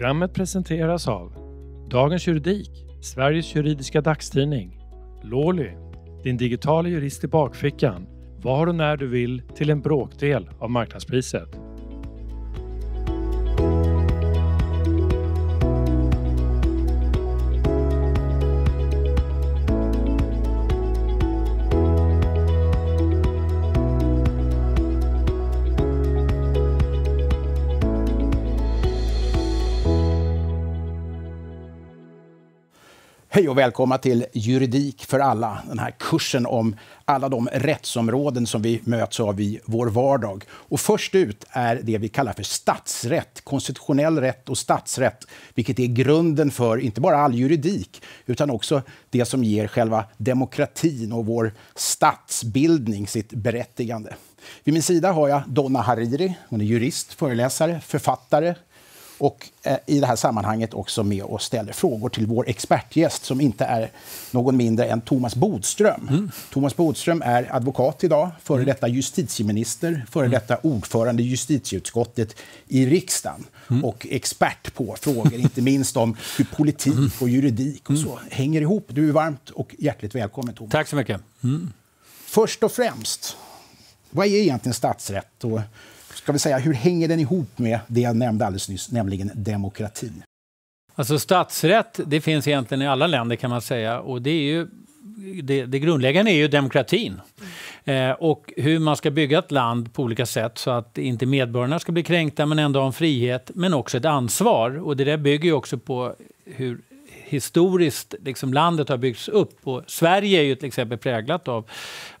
Programmet presenteras av Dagens Juridik, Sveriges juridiska dagstidning, Lawly, din digitala jurist i bakfickan, var och när du vill till en bråkdel av marknadspriset. Hej och välkomna till Juridik för alla, den här kursen om alla de rättsområden som vi möts av i vår vardag. Och först ut är det vi kallar för statsrätt, konstitutionell rätt och statsrätt, vilket är grunden för inte bara all juridik, utan också det som ger själva demokratin och vår statsbildning sitt berättigande. Vid min sida har jag Donna Hariri, hon är jurist, föreläsare, författare, och eh, i det här sammanhanget också med och ställer frågor till vår expertgäst som inte är någon mindre än Thomas Bodström. Mm. Thomas Bodström är advokat idag, före mm. detta justitieminister, före mm. detta ordförande i justitieutskottet i riksdagen mm. och expert på frågor, inte minst om hur politik mm. och juridik och så hänger ihop. Du är varmt och hjärtligt välkommen, Thomas. Tack så mycket. Mm. Först och främst, vad är egentligen statsrätt? Och ska vi säga, hur hänger den ihop med det jag nämnde alldeles nyss, nämligen demokrati? Alltså statsrätt, det finns egentligen i alla länder kan man säga och det är ju det, det, grundläggande är ju demokratin. Eh, och hur man ska bygga ett land på olika sätt så att inte medborgarna ska bli kränkta men ändå ha en frihet men också ett ansvar. Och det där bygger ju också på hur historiskt liksom, landet har byggts upp. Och Sverige är ju till exempel präglat av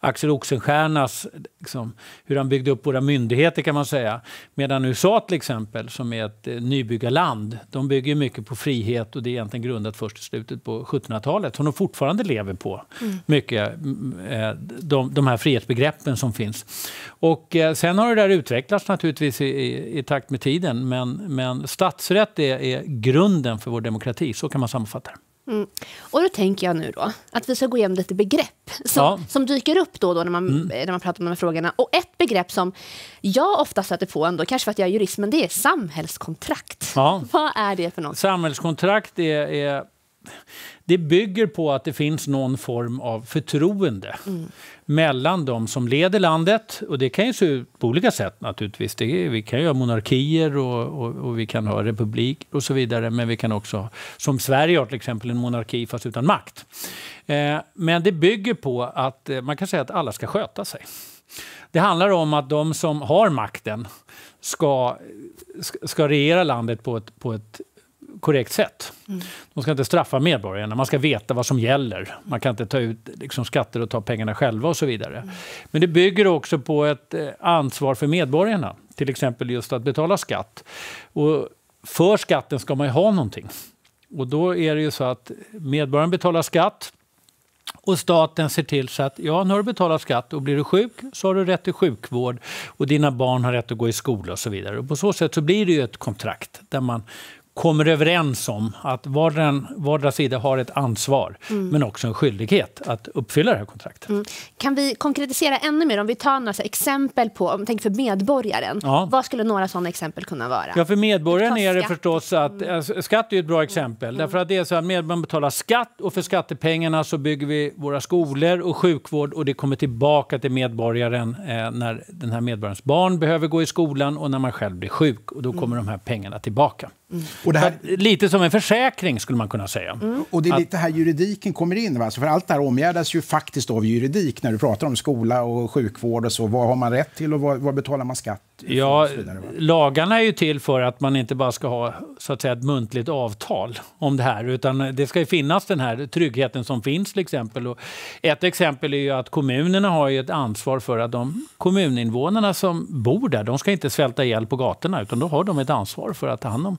Axel Oxenstiernas, liksom, hur han byggde upp våra myndigheter kan man säga. Medan USA till exempel, som är ett eh, nybyggarland, de bygger mycket på frihet och det är egentligen grundat först i slutet på 1700-talet, som de fortfarande lever på. Mm. Mycket, eh, de, de här frihetsbegreppen som finns. Och eh, sen har det där utvecklats naturligtvis i, i, i takt med tiden, men, men statsrätt är, är grunden för vår demokrati, så kan man sammanfatta författare. Mm. Och då tänker jag nu då att vi ska gå igenom lite begrepp som, ja. som dyker upp då och då när man, mm. Eh, när man pratar om de här frågorna. Och ett begrepp som jag ofta stöter på ändå, kanske för att jag är jurist, men det är samhällskontrakt. Ja. Vad är det för något? Samhällskontrakt är, är det bygger på att det finns någon form av förtroende. Mm mellan de som leder landet. Och det kan ju se ut på olika sätt naturligtvis. Det, vi kan ju ha monarkier och, och, och, vi kan ha republik och så vidare. Men vi kan också, som Sverige har till exempel, en monarki fast utan makt. Eh, men det bygger på att eh, man kan säga att alla ska sköta sig. Det handlar om att de som har makten ska, ska regera landet på ett, på ett korrekt sätt. Mm. De ska inte straffa medborgarna, man ska veta vad som gäller. Man kan inte ta ut liksom, skatter och ta pengarna själva och så vidare. Mm. Men det bygger också på ett eh, ansvar för medborgarna, till exempel just att betala skatt. Och för skatten ska man ju ha någonting. Och då är det ju så att medborgaren betalar skatt och staten ser till så att ja, nu har du betalat skatt och blir du sjuk så har du rätt till sjukvård och dina barn har rätt att gå i skola och så vidare. Och på så sätt så blir det ju ett kontrakt där man kommer överens om att vardera, vardera sida har ett ansvar mm. men också en skyldighet att uppfylla det här kontraktet. Mm. Kan vi konkretisera ännu mer? Om vi tar några exempel på, om tänk för medborgaren, ja. vad skulle några sådana exempel kunna vara? Ja, för medborgaren är det förstås att, mm. alltså, skatt är ett bra exempel, mm. därför att det är så att medborgaren betalar skatt och för skattepengarna så bygger vi våra skolor och sjukvård och det kommer tillbaka till medborgaren eh, när den här medborgarens barn behöver gå i skolan och när man själv blir sjuk och då kommer mm. de här pengarna tillbaka. Mm. Och det här... Lite som en försäkring skulle man kunna säga. Mm. Och det är lite här juridiken kommer in. Alltså för allt det här omgärdas ju faktiskt av juridik när du pratar om skola och sjukvård och så. Vad har man rätt till och vad, vad betalar man skatt? Ja, vidare, lagarna är ju till för att man inte bara ska ha så att säga, ett muntligt avtal om det här utan det ska finnas den här tryggheten som finns till exempel. Och ett exempel är ju att kommunerna har ett ansvar för att de kommuninvånarna som bor där, de ska inte svälta ihjäl på gatorna utan då har de ett ansvar för att ta hand om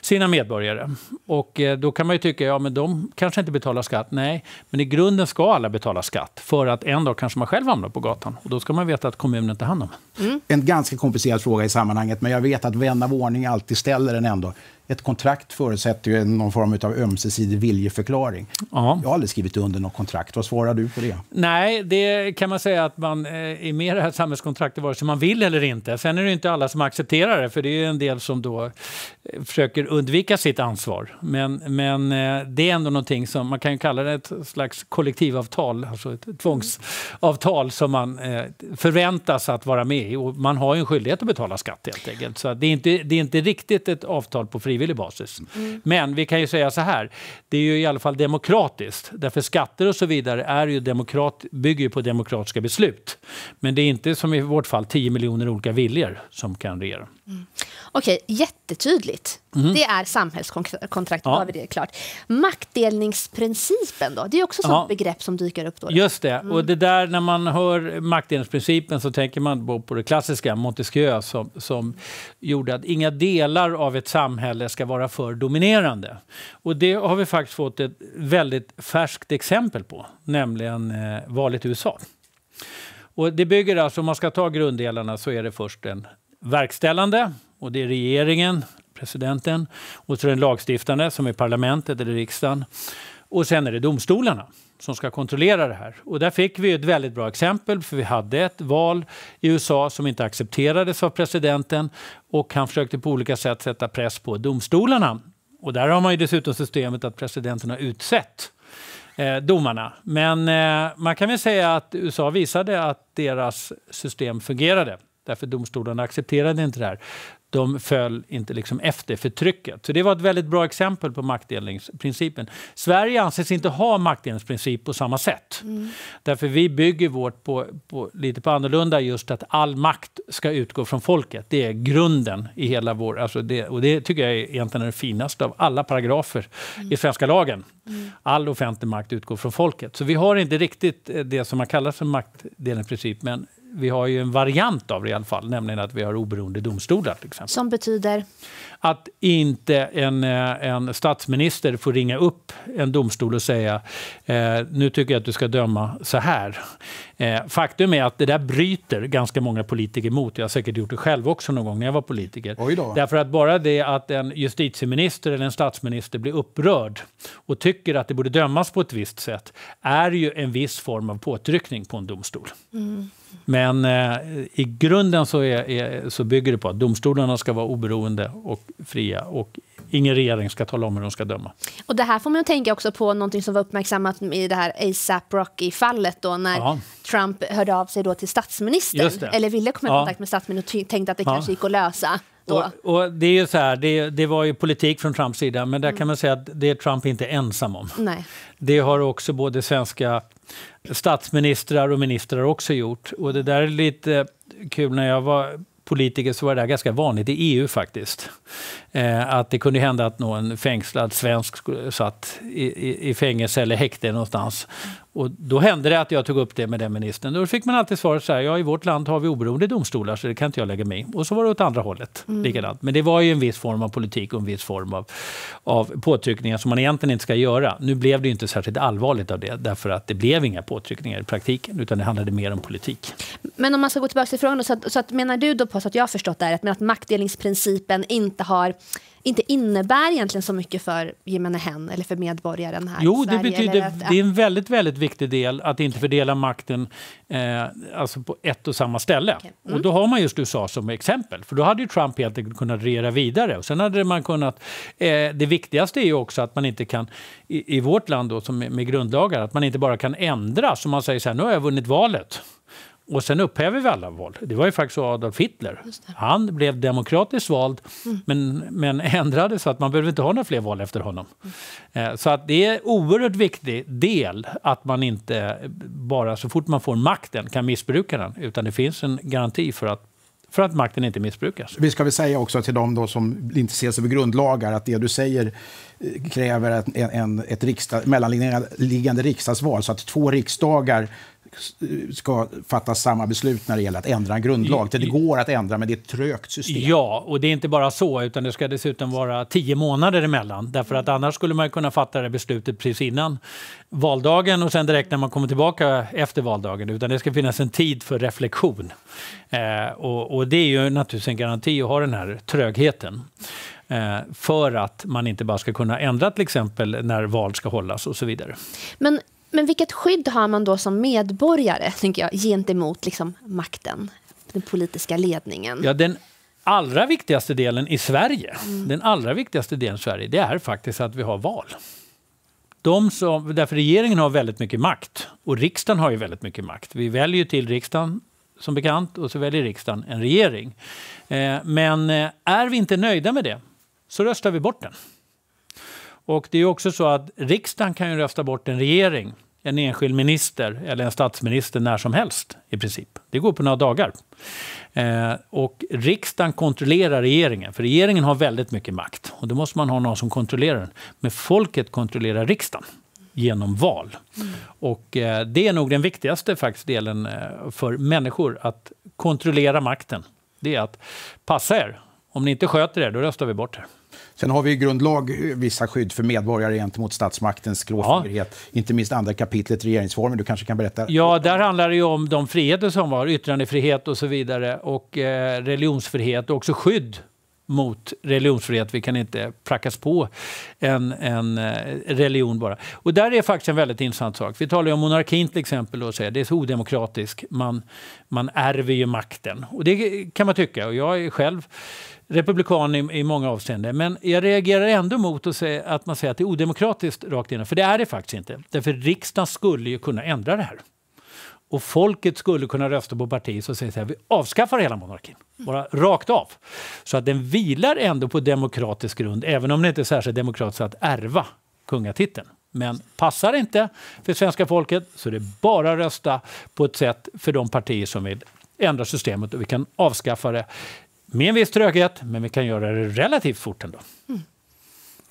sina medborgare. Och eh, då kan man ju tycka, ja de kanske inte betalar skatt. Nej, men i grunden ska alla betala skatt. För att en dag kanske man själv hamnar på gatan. Och då ska man veta att kommunen tar hand om mm. En ganska komplicerad fråga i sammanhanget, men jag vet att vän av ordning alltid ställer den ändå ett kontrakt förutsätter ju någon form av ömsesidig viljeförklaring. Ja. Jag har aldrig skrivit under något kontrakt. Vad svarar du på det? Nej, det kan man säga att man eh, är med i det här samhällskontraktet vare sig man vill eller inte. Sen är det inte alla som accepterar det, för det är en del som då eh, försöker undvika sitt ansvar. Men, men eh, det är ändå någonting som man kan kalla det ett slags kollektivavtal, alltså ett tvångsavtal som man förväntas att vara med i. Och man har ju en skyldighet att betala skatt helt enkelt. Så det är inte, det är inte riktigt ett avtal på frivillig frivillig basis. Mm. Men vi kan ju säga så här, det är ju i alla fall demokratiskt. Därför skatter och så vidare är ju demokrat, bygger ju på demokratiska beslut. Men det är inte som i vårt fall 10 miljoner olika viljor som kan regera. Mm. Okej, jättetydligt. Mm. Det är samhällskontrakt, ja. det klart. Maktdelningsprincipen då? Det är också ett ja. begrepp som dyker upp. Då. Just det, mm. och det där när man hör maktdelningsprincipen så tänker man på det klassiska Montesquieu som, som gjorde att inga delar av ett samhälle ska vara för dominerande. Och det har vi faktiskt fått ett väldigt färskt exempel på, nämligen eh, valet i USA. Och det bygger alltså, om man ska ta grunddelarna, så är det först en verkställande och det är regeringen, presidenten, och så den lagstiftande som är parlamentet eller riksdagen. Och sen är det domstolarna som ska kontrollera det här. Och där fick vi ett väldigt bra exempel, för vi hade ett val i USA som inte accepterades av presidenten och han försökte på olika sätt sätta press på domstolarna. Och där har man ju dessutom systemet att presidenten har utsett eh, domarna. Men eh, man kan väl säga att USA visade att deras system fungerade därför domstolarna accepterade inte det här de föll inte liksom efter förtrycket. Så det var ett väldigt bra exempel på maktdelningsprincipen. Sverige anses inte ha maktdelningsprincip på samma sätt. Mm. Därför vi bygger vårt på, på, lite på annorlunda just att all makt ska utgå från folket. Det är grunden i hela vår... Alltså det, och det tycker jag är egentligen den finaste av alla paragrafer mm. i svenska lagen. Mm. All offentlig makt utgår från folket. Så vi har inte riktigt eh, det som man kallar för maktdelningsprincip, men vi har ju en variant av det i alla fall, nämligen att vi har oberoende domstolar. Till exempel. Som betyder? Att inte en, eh, en statsminister får ringa upp en domstol och säga eh, nu tycker jag att du ska döma så här. Eh, faktum är att det där bryter ganska många politiker mot. Jag har säkert gjort det själv också någon gång när jag var politiker. Därför att bara det att en justitieminister eller en statsminister blir upprörd och tycker att det borde dömas på ett visst sätt är ju en viss form av påtryckning på en domstol. Mm. Men eh, i grunden så, är, är, så bygger det på att domstolarna ska vara oberoende och fria och ingen regering ska tala om hur de ska döma. Och det här får man tänka också på något som var uppmärksammat i det här ASAP Rocky-fallet då när ja. Trump hörde av sig då till statsministern eller ville komma i kontakt med statsministern och tänkte att det ja. kanske gick att lösa. Och, och, det, är ju så här, det, det, var ju politik från Trumps sida, men där mm. kan man säga att det är Trump inte ensam om. Nej. Det har också både svenska statsministrar och ministrar också gjort. Och det där är lite kul, när jag var politiker så var det där ganska vanligt i EU faktiskt. Eh, att det kunde hända att någon fängslad svensk satt i, i, i fängelse eller häkte någonstans och då hände det att jag tog upp det med den ministern. Då fick man alltid svaret så här, ja i vårt land har vi oberoende domstolar så det kan inte jag lägga mig Och så var det åt andra hållet. Mm. Likadant. Men det var ju en viss form av politik och en viss form av, av påtryckningar som man egentligen inte ska göra. Nu blev det ju inte särskilt allvarligt av det därför att det blev inga påtryckningar i praktiken utan det handlade mer om politik. Men om man ska gå tillbaka till frågan så, att, så att menar du då på, så att jag har förstått det här, att, att maktdelningsprincipen inte har inte innebär egentligen så mycket för gemene hen eller för medborgaren här Jo, det betyder, att, det är en väldigt, väldigt viktig del att inte okay. fördela makten eh, alltså på ett och samma ställe. Okay. Mm. Och då har man just USA som exempel, för då hade ju Trump helt enkelt kunnat regera vidare. Och sen hade man kunnat, eh, det viktigaste är ju också att man inte kan, i, i vårt land då, som med, med grundlagar, att man inte bara kan ändra, som man säger så här, nu har jag vunnit valet. Och sen upphäver vi alla val. Det var ju faktiskt Adolf Hitler. Han blev demokratiskt vald mm. men, men ändrade så att man behöver inte ha några fler val efter honom. Mm. Eh, så att det är en oerhört viktig del att man inte bara så fort man får makten kan missbruka den. Utan det finns en garanti för att för att makten inte missbrukas. Vi ska väl säga också till dem då som inte sig över grundlagar att det du säger eh, kräver en, en, ett riksdag, mellanliggande riksdagsval. Så att två riksdagar ska fatta samma beslut när det gäller att ändra en grundlag. Det går att ändra, men det är ett trögt system. Ja, och det är inte bara så, utan det ska dessutom vara tio månader emellan. Därför att annars skulle man kunna fatta det beslutet precis innan valdagen och sen direkt när man kommer tillbaka efter valdagen. Utan det ska finnas en tid för reflektion. Eh, och, och det är ju naturligtvis en garanti att ha den här trögheten eh, för att man inte bara ska kunna ändra till exempel när val ska hållas och så vidare. Men men vilket skydd har man då som medborgare tänker jag, gentemot liksom makten, den politiska ledningen? Ja, den allra viktigaste delen i Sverige, mm. den allra viktigaste delen i Sverige, det är faktiskt att vi har val. De som, därför regeringen har väldigt mycket makt och riksdagen har ju väldigt mycket makt. Vi väljer till riksdagen som bekant och så väljer riksdagen en regering. Eh, men eh, är vi inte nöjda med det så röstar vi bort den. Och det är också så att riksdagen kan ju rösta bort en regering, en enskild minister eller en statsminister när som helst i princip. Det går på några dagar. Eh, och riksdagen kontrollerar regeringen, för regeringen har väldigt mycket makt. Och då måste man ha någon som kontrollerar den. Men folket kontrollerar riksdagen genom val. Mm. Och eh, det är nog den viktigaste faktiskt delen eh, för människor, att kontrollera makten. Det är att passa er, om ni inte sköter er, då röstar vi bort er. Sen har vi i grundlag vissa skydd för medborgare gentemot statsmaktens klåfingrighet. Ja. Inte minst andra kapitlet i regeringsformen. Du kanske kan berätta? Ja, där handlar det ju om de friheter som var, yttrandefrihet och så vidare, och eh, religionsfrihet och också skydd mot religionsfrihet. Vi kan inte prackas på en, en eh, religion bara. Och där är faktiskt en väldigt intressant sak. Vi talar om monarkin till exempel och säger det är så odemokratiskt, Man, man ärver ju makten. Och det kan man tycka. Och jag är själv republikan i, i, många avseenden. Men jag reagerar ändå mot att, säga, att man säger att det är odemokratiskt rakt igenom. För det är det faktiskt inte. Därför riksdagen skulle ju kunna ändra det här och folket skulle kunna rösta på partier som säger så här, vi avskaffar hela monarkin. Bara rakt av. Så att den vilar ändå på demokratisk grund, även om det inte är särskilt demokratiskt att ärva kungatiteln. Men passar inte för svenska folket så är det bara att rösta på ett sätt för de partier som vill ändra systemet och vi kan avskaffa det med en viss tröghet, men vi kan göra det relativt fort ändå. Mm.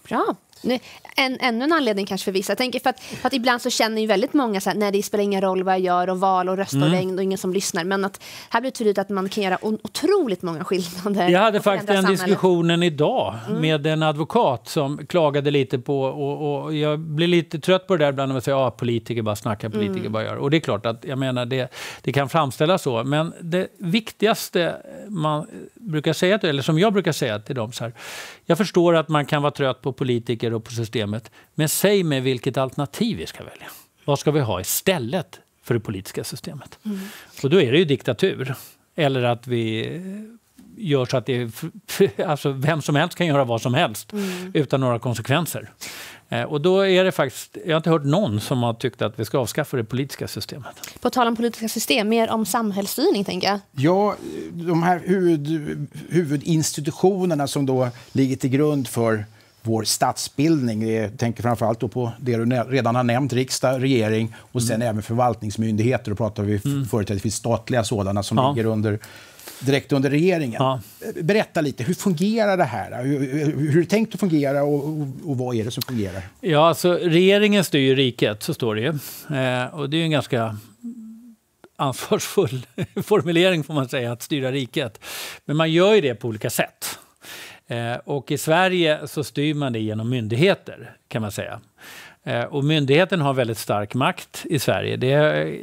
Bra. Nu, en, ännu en anledning kanske för vissa. Jag tänker för att, för att ibland så känner ju väldigt många så här, nej det spelar ingen roll vad jag gör och val och röst och mm. regn och ingen som lyssnar. Men att här blir det tydligt att man kan göra otroligt många skillnader. Jag hade faktiskt den diskussionen idag mm. med en advokat som klagade lite på, och, och jag blir lite trött på det där ibland när man säger ah, politiker bara snackar, mm. politiker mm. bara gör. Och det är klart att jag menar det, det kan framställas så. Men det viktigaste man brukar säga, eller som jag brukar säga till dem så här, jag förstår att man kan vara trött på politiker banker och på systemet. Men säg mig vilket alternativ vi ska välja. Vad ska vi ha istället för det politiska systemet? Mm. Och då är det ju diktatur. Eller att vi gör så att det är, alltså vem som helst kan göra vad som helst mm. utan några konsekvenser. Eh, och då är det faktiskt, jag har inte hört någon som har tyckt att vi ska avskaffa det politiska systemet. På tal om politiska system, mer om samhällsstyrning tänker jag. Ja, de här huvud, huvudinstitutionerna som då ligger till grund för vår statsbildning. Jag tänker framförallt på det du redan har nämnt, riksdag, regering och sen mm. även förvaltningsmyndigheter. Då pratar vi mm. företrädesvis statliga sådana som ja. ligger under, direkt under regeringen. Ja. Berätta lite, hur fungerar det här? Hur, är det tänkt att fungera och, och, och, vad är det som fungerar? Ja, alltså, regeringen styr riket, så står det ju. Eh, och det är en ganska ansvarsfull formulering, får man säga, att styra riket. Men man gör ju det på olika sätt. Eh, och i Sverige så styr man det genom myndigheter, kan man säga. Eh, och myndigheten har väldigt stark makt i Sverige. Det eh,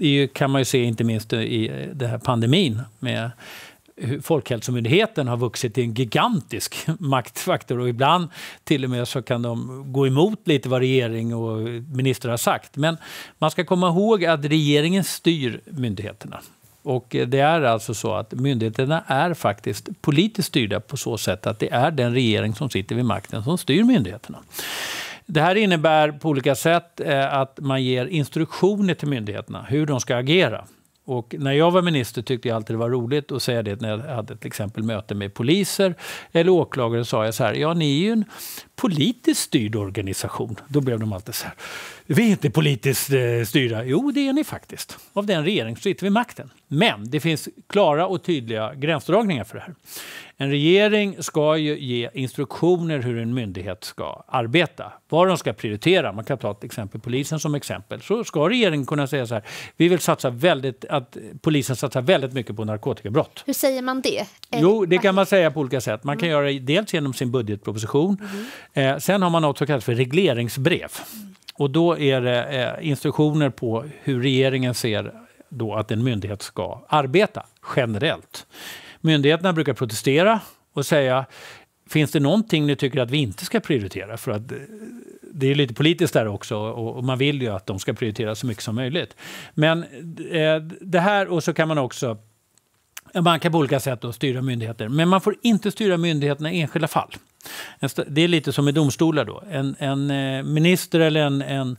är, kan man ju se inte minst i den här pandemin med hur Folkhälsomyndigheten har vuxit till en gigantisk maktfaktor och ibland till och med så kan de gå emot lite vad regering och ministrar har sagt. Men man ska komma ihåg att regeringen styr myndigheterna. Och eh, det är alltså så att myndigheterna är faktiskt politiskt styrda på så sätt att det är den regering som sitter vid makten som styr myndigheterna. Det här innebär på olika sätt eh, att man ger instruktioner till myndigheterna hur de ska agera. Och när jag var minister tyckte jag alltid det var roligt att säga det när jag hade till exempel möte med poliser eller åklagare. sa jag så här, ja ni är ju en politiskt styrd organisation. Då blev de alltid så här, vi är inte politiskt eh, styrda. Jo, det är ni faktiskt, av den regering som sitter vid makten. Men det finns klara och tydliga gränsdragningar för det här. En regering ska ju ge instruktioner hur en myndighet ska arbeta. Vad de ska prioritera. Man kan ta till exempel polisen som exempel. Så ska regeringen kunna säga så här. Vi vill satsa väldigt, att polisen satsar väldigt mycket på narkotikabrott. Hur säger man det? Jo, det kan man säga på olika sätt. Man kan mm. göra det dels genom sin budgetproposition. Mm. Eh, sen har man något som kallas för regleringsbrev. Mm. Och då är det eh, instruktioner på hur regeringen ser då att en myndighet ska arbeta generellt. Myndigheterna brukar protestera och säga Finns det någonting ni tycker att vi inte ska prioritera? För att eh, det är lite politiskt där också och man vill ju att de ska prioritera så mycket som möjligt. Men eh, det här och så kan man också man kan på olika sätt då styra myndigheter, men man får inte styra myndigheterna i enskilda fall. Det är lite som i domstolar. då. En, en eh, minister eller en, en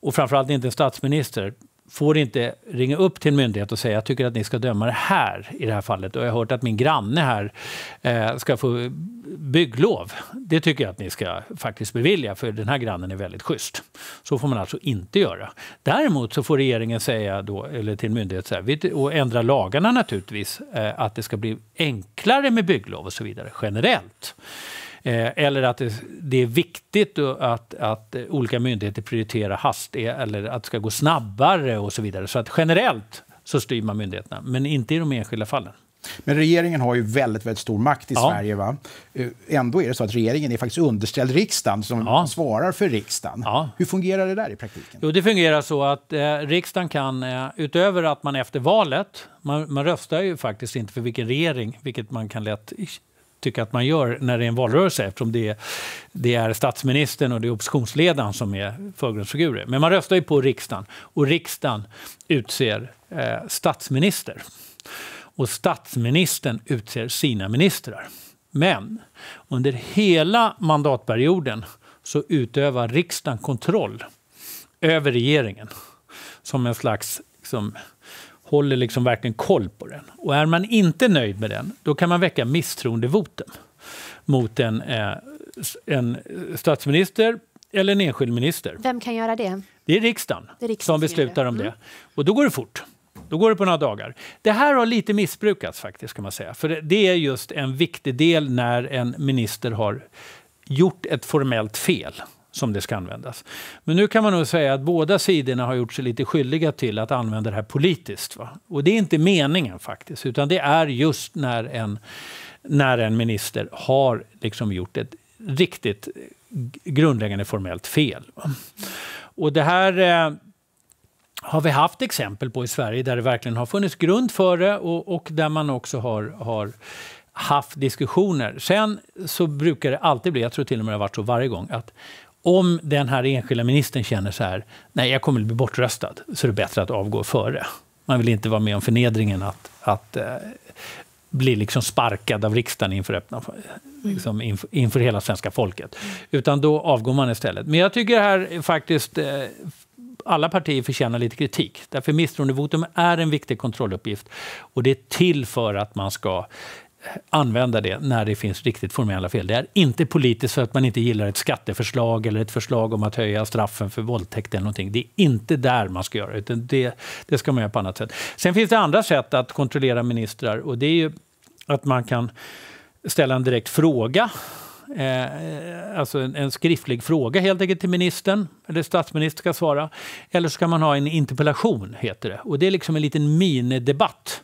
och framförallt inte en statsminister får inte ringa upp till en myndighet och säga jag tycker att ni ska döma det här i det här fallet och jag har hört att min granne här eh, ska få bygglov. Det tycker jag att ni ska faktiskt bevilja för den här grannen är väldigt schysst. Så får man alltså inte göra. Däremot så får regeringen säga då, eller till en myndighet, här, och ändra lagarna naturligtvis, eh, att det ska bli enklare med bygglov och så vidare generellt. Eh, eller att det, är viktigt att, att olika myndigheter prioriterar hastighet eh, eller att det ska gå snabbare och så vidare. Så att generellt så styr man myndigheterna, men inte i de enskilda fallen. Men regeringen har ju väldigt, väldigt stor makt i ja. Sverige. Va? Eh, ändå är det så att regeringen är faktiskt underställd riksdagen, som ja. svarar för riksdagen. Ja. Hur fungerar det där i praktiken? Jo, det fungerar så att eh, riksdagen kan, eh, utöver att man efter valet, man, man, röstar ju faktiskt inte för vilken regering, vilket man kan lätt tycka att man gör när det är en valrörelse eftersom det är, det är statsministern och det är oppositionsledaren som är förgrundsfigurer. Men man röstar ju på riksdagen och riksdagen utser eh, statsminister. Och statsministern utser sina ministrar. Men under hela mandatperioden så utövar riksdagen kontroll över regeringen som en slags liksom, håller liksom verkligen koll på den. Och är man inte nöjd med den, då kan man väcka misstroendevotum mot en, eh, en statsminister eller en enskild minister. Vem kan göra det? Det är riksdagen, det är riksdagen som beslutar om mm. det. Och då går det fort. Då går det på några dagar. Det här har lite missbrukats faktiskt, kan man säga. För det är just en viktig del när en minister har gjort ett formellt fel som det ska användas. Men nu kan man nog säga att båda sidorna har gjort sig lite skyldiga till att använda det här politiskt. Va? Och det är inte meningen faktiskt, utan det är just när en, när en minister har liksom gjort ett riktigt grundläggande formellt fel. Va? Och det här eh, har vi haft exempel på i Sverige där det verkligen har funnits grund för det och, och där man också har, har haft diskussioner. Sen så brukar det alltid bli, jag tror till och med det har varit så varje gång, att om den här enskilda ministern känner så här, nej jag kommer att bli bortröstad, så är det bättre att avgå före. Man vill inte vara med om förnedringen att, att eh, bli liksom sparkad av riksdagen inför, öppna, liksom inför, inför, hela svenska folket. Utan då avgår man istället. Men jag tycker här faktiskt eh, alla partier förtjänar lite kritik. Därför misstroendevotum är en viktig kontrolluppgift. Och det är till för att man ska använda det när det finns riktigt formella fel. Det är inte politiskt för att man inte gillar ett skatteförslag eller ett förslag om att höja straffen för våldtäkt eller någonting. Det är inte där man ska göra utan det, det ska man göra på annat sätt. Sen finns det andra sätt att kontrollera ministrar och det är ju att man kan ställa en direkt fråga Eh, alltså en, en, skriftlig fråga helt enkelt till ministern, eller statsministern ska svara. Eller så kan man ha en interpellation, heter det. Och det är liksom en liten minidebatt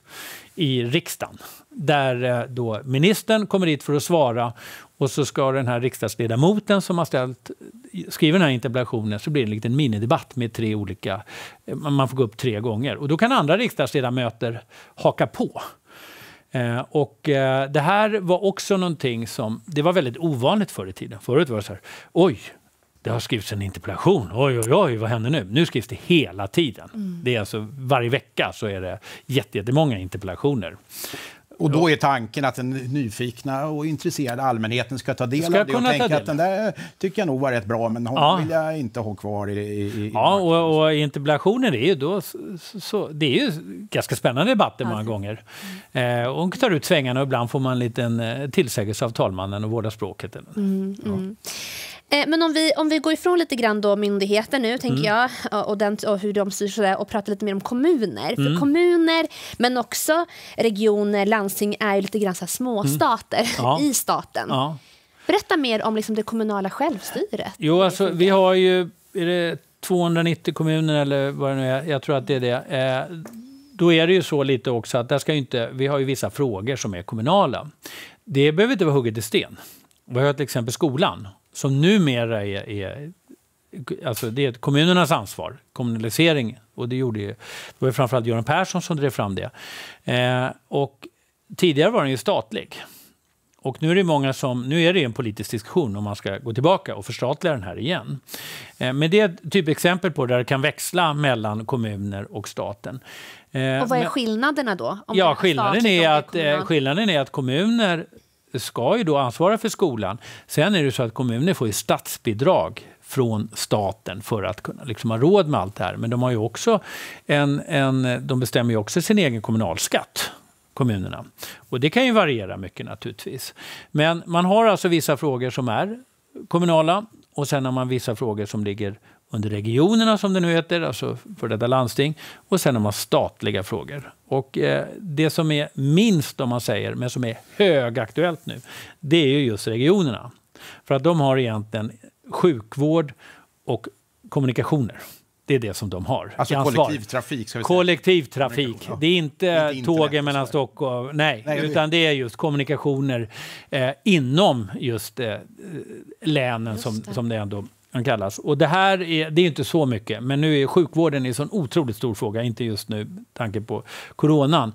i riksdagen där eh, då ministern kommer dit för att svara och så ska den här riksdagsledamoten som har ställt, skriver den här interpellationen, så blir det en liten minidebatt med tre olika, eh, man får gå upp tre gånger. Och då kan andra riksdagsledamöter haka på. Eh, och eh, det här var också någonting som, det var väldigt ovanligt förr i tiden. Förut var det så här, oj, det har skrivits en interpellation. Oj, oj, oj, vad händer nu? Nu skrivs det hela tiden. Mm. Det är alltså varje vecka så är det jättemånga interpellationer. Och då är tanken att den nyfikna och intresserade allmänheten ska ta del ska av det och tänka att den där tycker jag nog var rätt bra, men honom ja. vill jag inte ha kvar i... i, i ja, och, och interpellationer är ju då... Så, det är ju ganska spännande debatter många gånger. Mm. Eh, och tar ut svängarna och ibland får man en liten eh, tillsägelse av talmannen och vårdar språket. Mm, mm. Eh, men om vi, om vi går ifrån lite grann då myndigheter nu, tänker mm. jag, och, den, och hur de styrs och, och pratar lite mer om kommuner. För mm. kommuner, men också regioner, landsting är ju lite grann så småstater mm. ja. i staten. Ja. Berätta mer om liksom det kommunala självstyret. Jo, alltså, vi har ju 290 kommuner eller vad det nu är. Jag tror att det är det. Eh, då är det ju så lite också att där ska inte, vi har ju vissa frågor som är kommunala. Det behöver inte vara hugget i sten. Vi har till exempel skolan som numera är, är alltså det är kommunernas ansvar, kommunalisering. Och det, gjorde ju, det var ju framförallt Göran Persson som drev fram det. Eh, och tidigare var den ju statlig. Och nu är det många som, nu är det en politisk diskussion om man ska gå tillbaka och förstatliga den här igen. Eh, men det är ett typexempel på där det kan växla mellan kommuner och staten. Eh, och vad är men, skillnaderna då? ja, skillnaden är, att, eh, skillnaden är att kommuner ska ju då ansvara för skolan. Sen är det så att kommuner får ju statsbidrag från staten för att kunna liksom ha råd med allt det här. Men de, har ju också en, en, de bestämmer ju också sin egen kommunalskatt kommunerna. Och det kan ju variera mycket naturligtvis. Men man har alltså vissa frågor som är kommunala och sen har man vissa frågor som ligger under regionerna som det nu heter, alltså för detta landsting. Och sen har man statliga frågor. Och eh, det som är minst, om man säger, men som är högaktuellt nu, det är ju just regionerna. För att de har egentligen sjukvård och kommunikationer. Det är det som de har. Alltså ansvar. kollektivtrafik? Ska vi säga. Kollektivtrafik. Det är inte, inte tågen mellan Stockholm... Nej, nej utan det är just kommunikationer eh, inom just eh, eh länen just som, som det ändå de kallas. Och det här är, det är inte så mycket, men nu är sjukvården en sån otroligt stor fråga, inte just nu, tanke på coronan.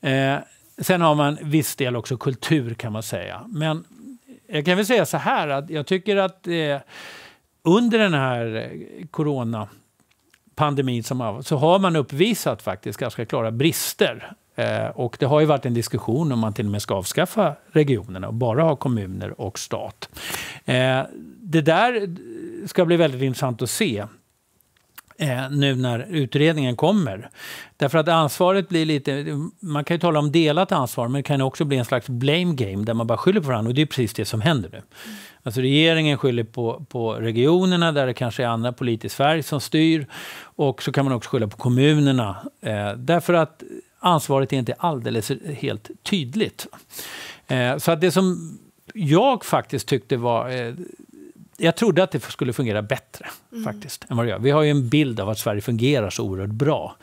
Eh, sen har man viss del också kultur kan man säga. Men jag kan väl säga så här att jag tycker att eh, under den här eh, coronapandemin som har så har man uppvisat faktiskt ganska klara brister Eh, och det har ju varit en diskussion om man till och med ska avskaffa regionerna och bara ha kommuner och stat. Eh, det där ska bli väldigt intressant att se eh, nu när utredningen kommer. Därför att ansvaret blir lite... Man kan ju tala om delat ansvar, men det kan också bli en slags blame game där man bara skyller på varandra, och det är precis det som händer nu. Mm. Alltså regeringen skyller på, på regionerna där det kanske är andra politisk färg som styr. Och så kan man också skylla på kommunerna. Eh, därför att ansvaret är inte alldeles helt tydligt. Eh, så att det som jag faktiskt tyckte var... Eh, jag trodde att det skulle fungera bättre mm. faktiskt än vad det gör. Vi har ju en bild av att Sverige fungerar så oerhört bra.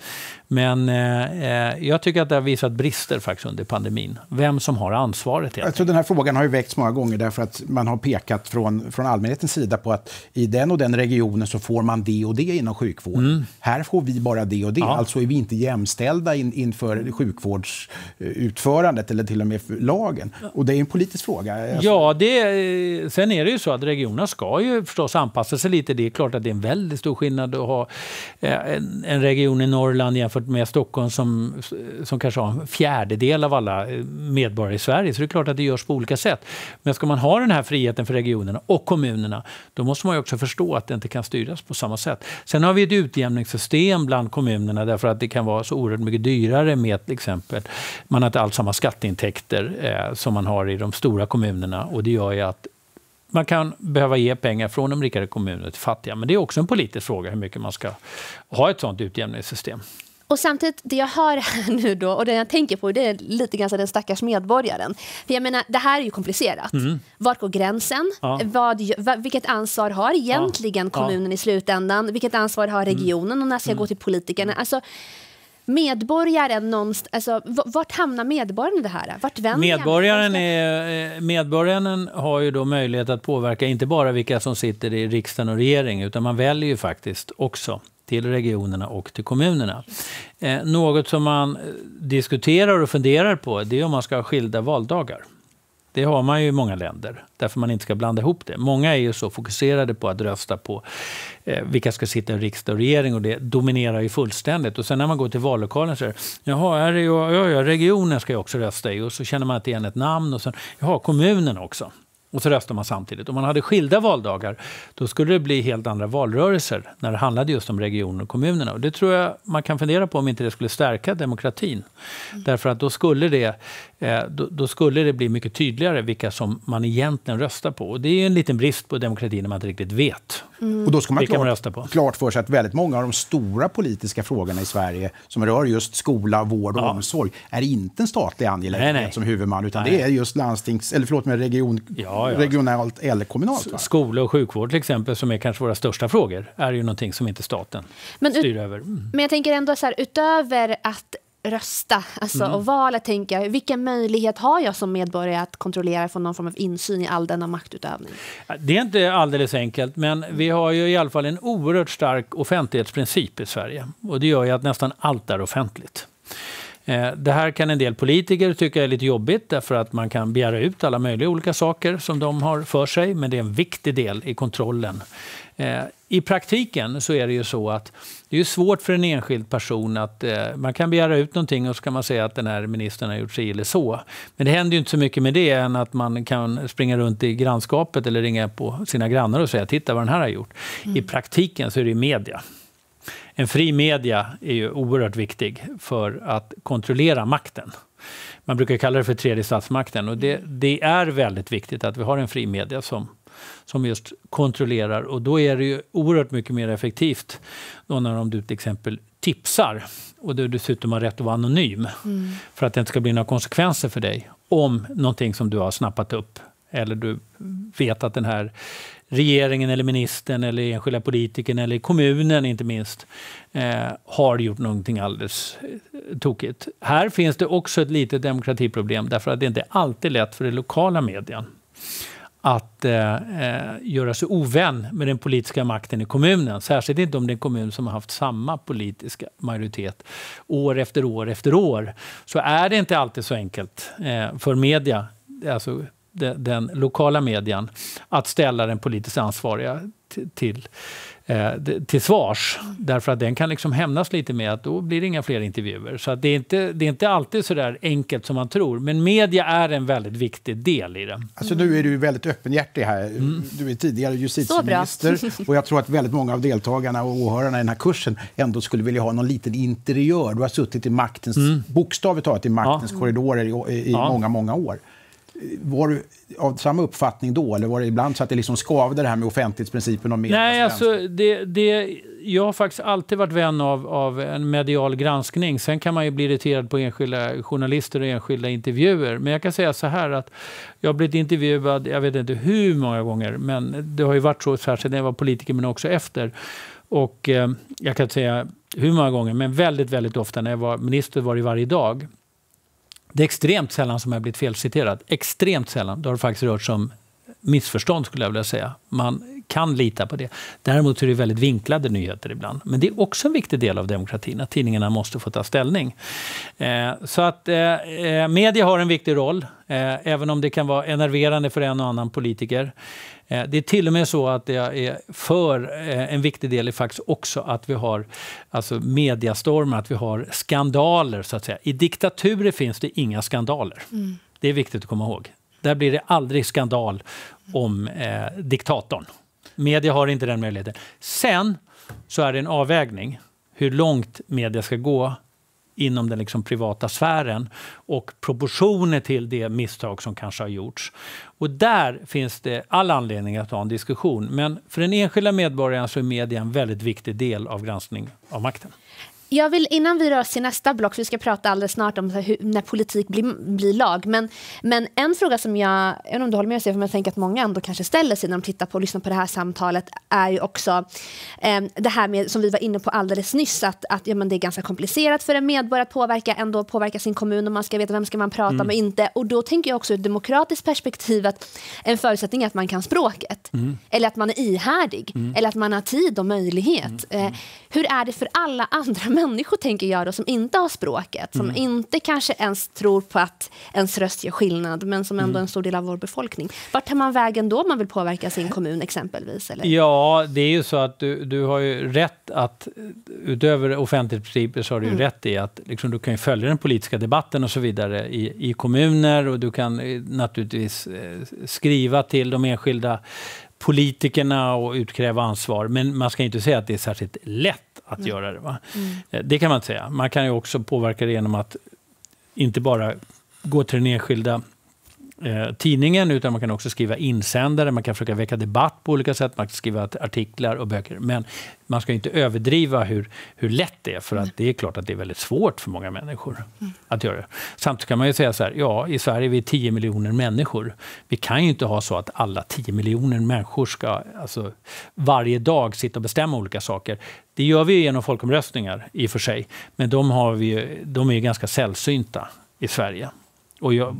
Men eh, eh, jag tycker att det har visat brister faktiskt under pandemin. Vem som har ansvaret. Jag tror den här frågan har ju väckts många gånger därför att man har pekat från, från allmänhetens sida på att i den och den regionen så får man det och det inom sjukvården. Mm. Här får vi bara det och det. Ja. Alltså är vi inte jämställda in, inför sjukvårdsutförandet eller till och med lagen. Och det är en politisk fråga. Alltså. Ja, det, eh, sen är det ju så att regionerna ska ju förstås anpassa sig lite. Det är klart att det är en väldigt stor skillnad att ha eh, en, en region i Norrland jämfört jämfört med Stockholm som, som kanske har en fjärdedel av alla eh, medborgare i Sverige. Så det är klart att det görs på olika sätt. Men ska man ha den här friheten för regionerna och kommunerna då måste man också förstå att det inte kan styras på samma sätt. Sen har vi ett utjämningssystem bland kommunerna därför att det kan vara så oerhört mycket dyrare med till exempel, man har inte alls samma skatteintäkter eh, som man har i de stora kommunerna och det gör ju att man kan behöva ge pengar från de rikare kommunerna till fattiga. Men det är också en politisk fråga hur mycket man ska ha ett sådant utjämningssystem. Och samtidigt, det jag hör här nu då och det jag tänker på det är lite grann den stackars medborgaren. För jag menar, det här är ju komplicerat. Mm. Vart går gränsen? Ja. Vad, vilket ansvar har egentligen ja. kommunen ja. i slutändan? Vilket ansvar har mm. regionen? Och när ska jag mm. gå till politikerna? Mm. Alltså, medborgaren någonstans, alltså, vart hamnar medborgaren i det här? Vart medborgaren, är, eh, medborgaren har ju då möjlighet att påverka inte bara vilka som sitter i riksdagen och regeringen utan man väljer ju faktiskt också till regionerna och till kommunerna. Eh, något som man eh, diskuterar och funderar på det är om man ska ha skilda valdagar. Det har man ju i många länder, därför man inte ska blanda ihop det. Många är ju så fokuserade på att rösta på eh, vilka ska sitta i riksdag och regering och det dominerar ju fullständigt. Och sen när man går till vallokalen så är det, jaha, här är ju, ja, ja, regionen ska jag också rösta i. Och så känner man inte igen ett namn och sen, jaha, kommunen också. Och så röstar man samtidigt. Om man hade skilda valdagar, då skulle det bli helt andra valrörelser när det handlade just om regioner och kommunerna. Och det tror jag man kan fundera på om inte det skulle stärka demokratin. Mm. Därför att då skulle det Eh, då, då, skulle det bli mycket tydligare vilka som man egentligen röstar på. Och det är en liten brist på demokratin när man inte riktigt vet mm. Och då ska man vilka klart, man röstar på. klart för sig att väldigt många av de stora politiska frågorna i Sverige som rör just skola, vård och ja. omsorg är inte en statlig angelägenhet nej, nej. som huvudman utan nej. det är just landstings, eller förlåt, med region, ja, ja. regionalt eller kommunalt. Va? Skola och sjukvård till exempel, som är kanske våra största frågor, är ju någonting som inte staten men styr över. Mm. Men jag tänker ändå så här, utöver att rösta. Alltså, mm. Och valet tänker jag, vilken möjlighet har jag som medborgare att kontrollera, få någon form av insyn i all denna maktutövning? Det är inte alldeles enkelt, men vi har ju i alla fall en oerhört stark offentlighetsprincip i Sverige. Och det gör ju att nästan allt är offentligt. Eh, det här kan en del politiker tycka är lite jobbigt därför att man kan begära ut alla möjliga olika saker som de har för sig, men det är en viktig del i kontrollen Eh, I praktiken så är det ju så att det är svårt för en enskild person att... Eh, man kan begära ut någonting och så kan man säga att den här ministern har gjort sig eller så. Men det händer ju inte så mycket med det än att man kan springa runt i grannskapet eller ringa på sina grannar och säga “titta vad den här har gjort”. Mm. I praktiken så är det ju media. En fri media är ju oerhört viktig för att kontrollera makten. Man brukar kalla det för tredje statsmakten. Och det, mm. det, är väldigt viktigt att vi har en fri media som som just kontrollerar. Och då är det ju oerhört mycket mer effektivt då när de till exempel tipsar och du dessutom har rätt att vara anonym mm. för att det inte ska bli några konsekvenser för dig om någonting som du har snappat upp eller du vet att den här regeringen eller ministern eller enskilda politikern eller kommunen inte minst eh, har gjort någonting alldeles eh, tokigt. Här finns det också ett litet demokratiproblem därför att det inte alltid lätt för den lokala medien att eh, eh, göra sig ovän med den politiska makten i kommunen. Särskilt inte om det är en kommun som har haft samma politiska majoritet år efter år efter år. Så är det inte alltid så enkelt eh, för media, alltså de, den lokala median, att ställa den politiskt ansvariga till Eh, till svars. Därför att den kan liksom hämnas lite med att då blir det inga fler intervjuer. Så det, är inte, det är inte alltid så där enkelt som man tror. Men media är en väldigt viktig del i det. Alltså nu är du väldigt öppenhjärtig här. Mm. Du är tidigare justitieminister. Och jag tror att väldigt många av deltagarna och åhörarna i den här kursen ändå skulle vilja ha någon liten interiör. Du har suttit i maktens, mm. bokstavligt talat i maktens ja. korridorer i, i ja. många, många år. Var du av samma uppfattning då, eller var det ibland så att det liksom skavde det här med offentlighetsprincipen? Och Nej, alltså, det, det, jag har faktiskt alltid varit vän av, av, en medial granskning. Sen kan man ju bli irriterad på enskilda journalister och enskilda intervjuer. Men jag kan säga så här att jag har blivit intervjuad, jag vet inte hur många gånger, men det har ju varit så, särskilt när jag var politiker, men också efter. Och eh, jag kan inte säga hur många gånger, men väldigt, väldigt ofta när jag var minister var det varje dag. Det är extremt sällan som jag har blivit felciterad. Extremt sällan. Det har faktiskt rört sig om missförstånd skulle jag vilja säga. Man kan lita på det. Däremot är det väldigt vinklade nyheter ibland. Men det är också en viktig del av demokratin, att tidningarna måste få ta ställning. Eh, så att eh, eh media har en viktig roll, eh, även om det kan vara enerverande för en och annan politiker. Eh, det är till och med så att jag är för eh, en viktig del är faktiskt också att vi har alltså mediastormar, att vi har skandaler så att säga. I diktaturer finns det inga skandaler. Mm. Det är viktigt att komma ihåg. Där blir det aldrig skandal om eh, diktatorn. Media har inte den möjligheten. Sen så är det en avvägning hur långt media ska gå inom den liksom privata sfären och proportioner till det misstag som kanske har gjorts. Och där finns det all anledning att ha en diskussion. Men för den enskilda medborgaren så är media en väldigt viktig del av granskning av makten. Jag vill, innan vi rör oss till nästa block, vi ska prata alldeles snart om hur, när politik blir, blir lag. Men, men en fråga som jag, jag om du håller med sig, för jag tänker att många ändå kanske ställer sig när de tittar på och lyssnar på det här samtalet, är ju också eh, det här med, som vi var inne på alldeles nyss, att, att ja, men det är ganska komplicerat för en medborgare att påverka, ändå påverka sin kommun och man ska veta vem ska man prata mm. med och inte. Och då tänker jag också ur ett demokratiskt perspektiv att en förutsättning är att man kan språket, mm. eller att man är ihärdig, mm. eller att man har tid och möjlighet. Mm. Eh, hur är det för alla andra människor tänker göra som inte har språket, som mm. inte kanske ens tror på att ens röst gör skillnad, men som ändå är mm. en stor del av vår befolkning. Vart tar man vägen då om man vill påverka sin kommun exempelvis? Eller? Ja, det är ju så att du, du har ju rätt att, utöver offentlighetsprinciper så har du mm. rätt i att liksom, du kan följa den politiska debatten och så vidare i, i kommuner och du kan eh, naturligtvis eh, skriva till de enskilda politikerna och utkräva ansvar. Men man ska inte säga att det är särskilt lätt att mm. göra det. Va? Mm. Eh, det kan man inte säga. Man kan ju också påverka det genom att inte bara gå till den enskilda Eh, tidningen utan man kan också skriva insändare, man kan försöka väcka debatt på olika sätt, man kan skriva artiklar och böcker. Men man ska inte överdriva hur, hur lätt det är, för att det är klart att det är väldigt svårt för många människor mm. att göra det. Samtidigt kan man ju säga så här, ja, i Sverige är vi 10 miljoner människor. Vi kan ju inte ha så att alla 10 miljoner människor ska alltså, varje dag sitta och bestämma olika saker. Det gör vi genom folkomröstningar i och för sig, men de, har vi, de är ganska sällsynta i Sverige. Och jag,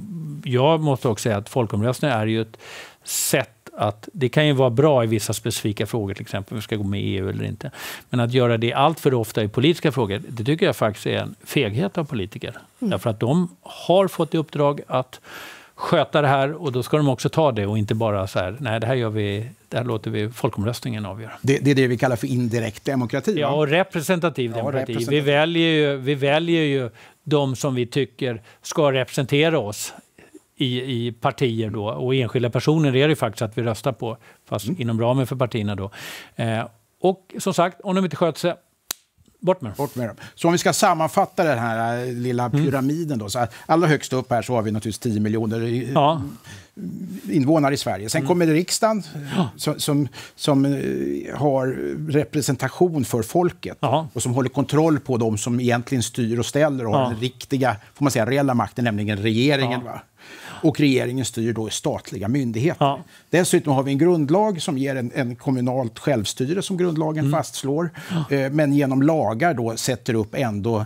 jag måste också säga att folkomröstningar är ju ett sätt att det kan ju vara bra i vissa specifika frågor, till exempel om vi ska gå med i EU eller inte. Men att göra det allt för ofta i politiska frågor, det tycker jag faktiskt är en feghet av politiker. Mm. Därför att de har fått i uppdrag att sköta det här och då ska de också ta det och inte bara så här, nej det här, gör vi, det här låter vi folkomröstningen avgöra. Det, det är det vi kallar för indirekt demokrati? Ja, och representativ ja, demokrati. Representativ. Vi, väljer ju, vi väljer ju de som vi tycker ska representera oss i, i partier då, och enskilda personer är det faktiskt att vi röstar på, fast mm. inom ramen för partierna då. Eh, och som sagt, om de inte sköter sig, Bort med, Bort med dem. Så om vi ska sammanfatta den här eh, lilla mm. pyramiden. Då, så allra högst upp här så har vi naturligtvis 10 miljoner eh, ja. invånare i Sverige. Sen mm. kommer riksdagen ja. som, som, som, eh, har representation för folket ja. och som håller kontroll på de som egentligen styr och ställer och har den riktiga, får man säga, reella makten, nämligen regeringen. Va? och regeringen styr då i statliga myndigheter. Ja. Dessutom har vi en grundlag som ger en, en kommunalt självstyre som grundlagen mm. fastslår, eh, men genom lagar då sätter upp ändå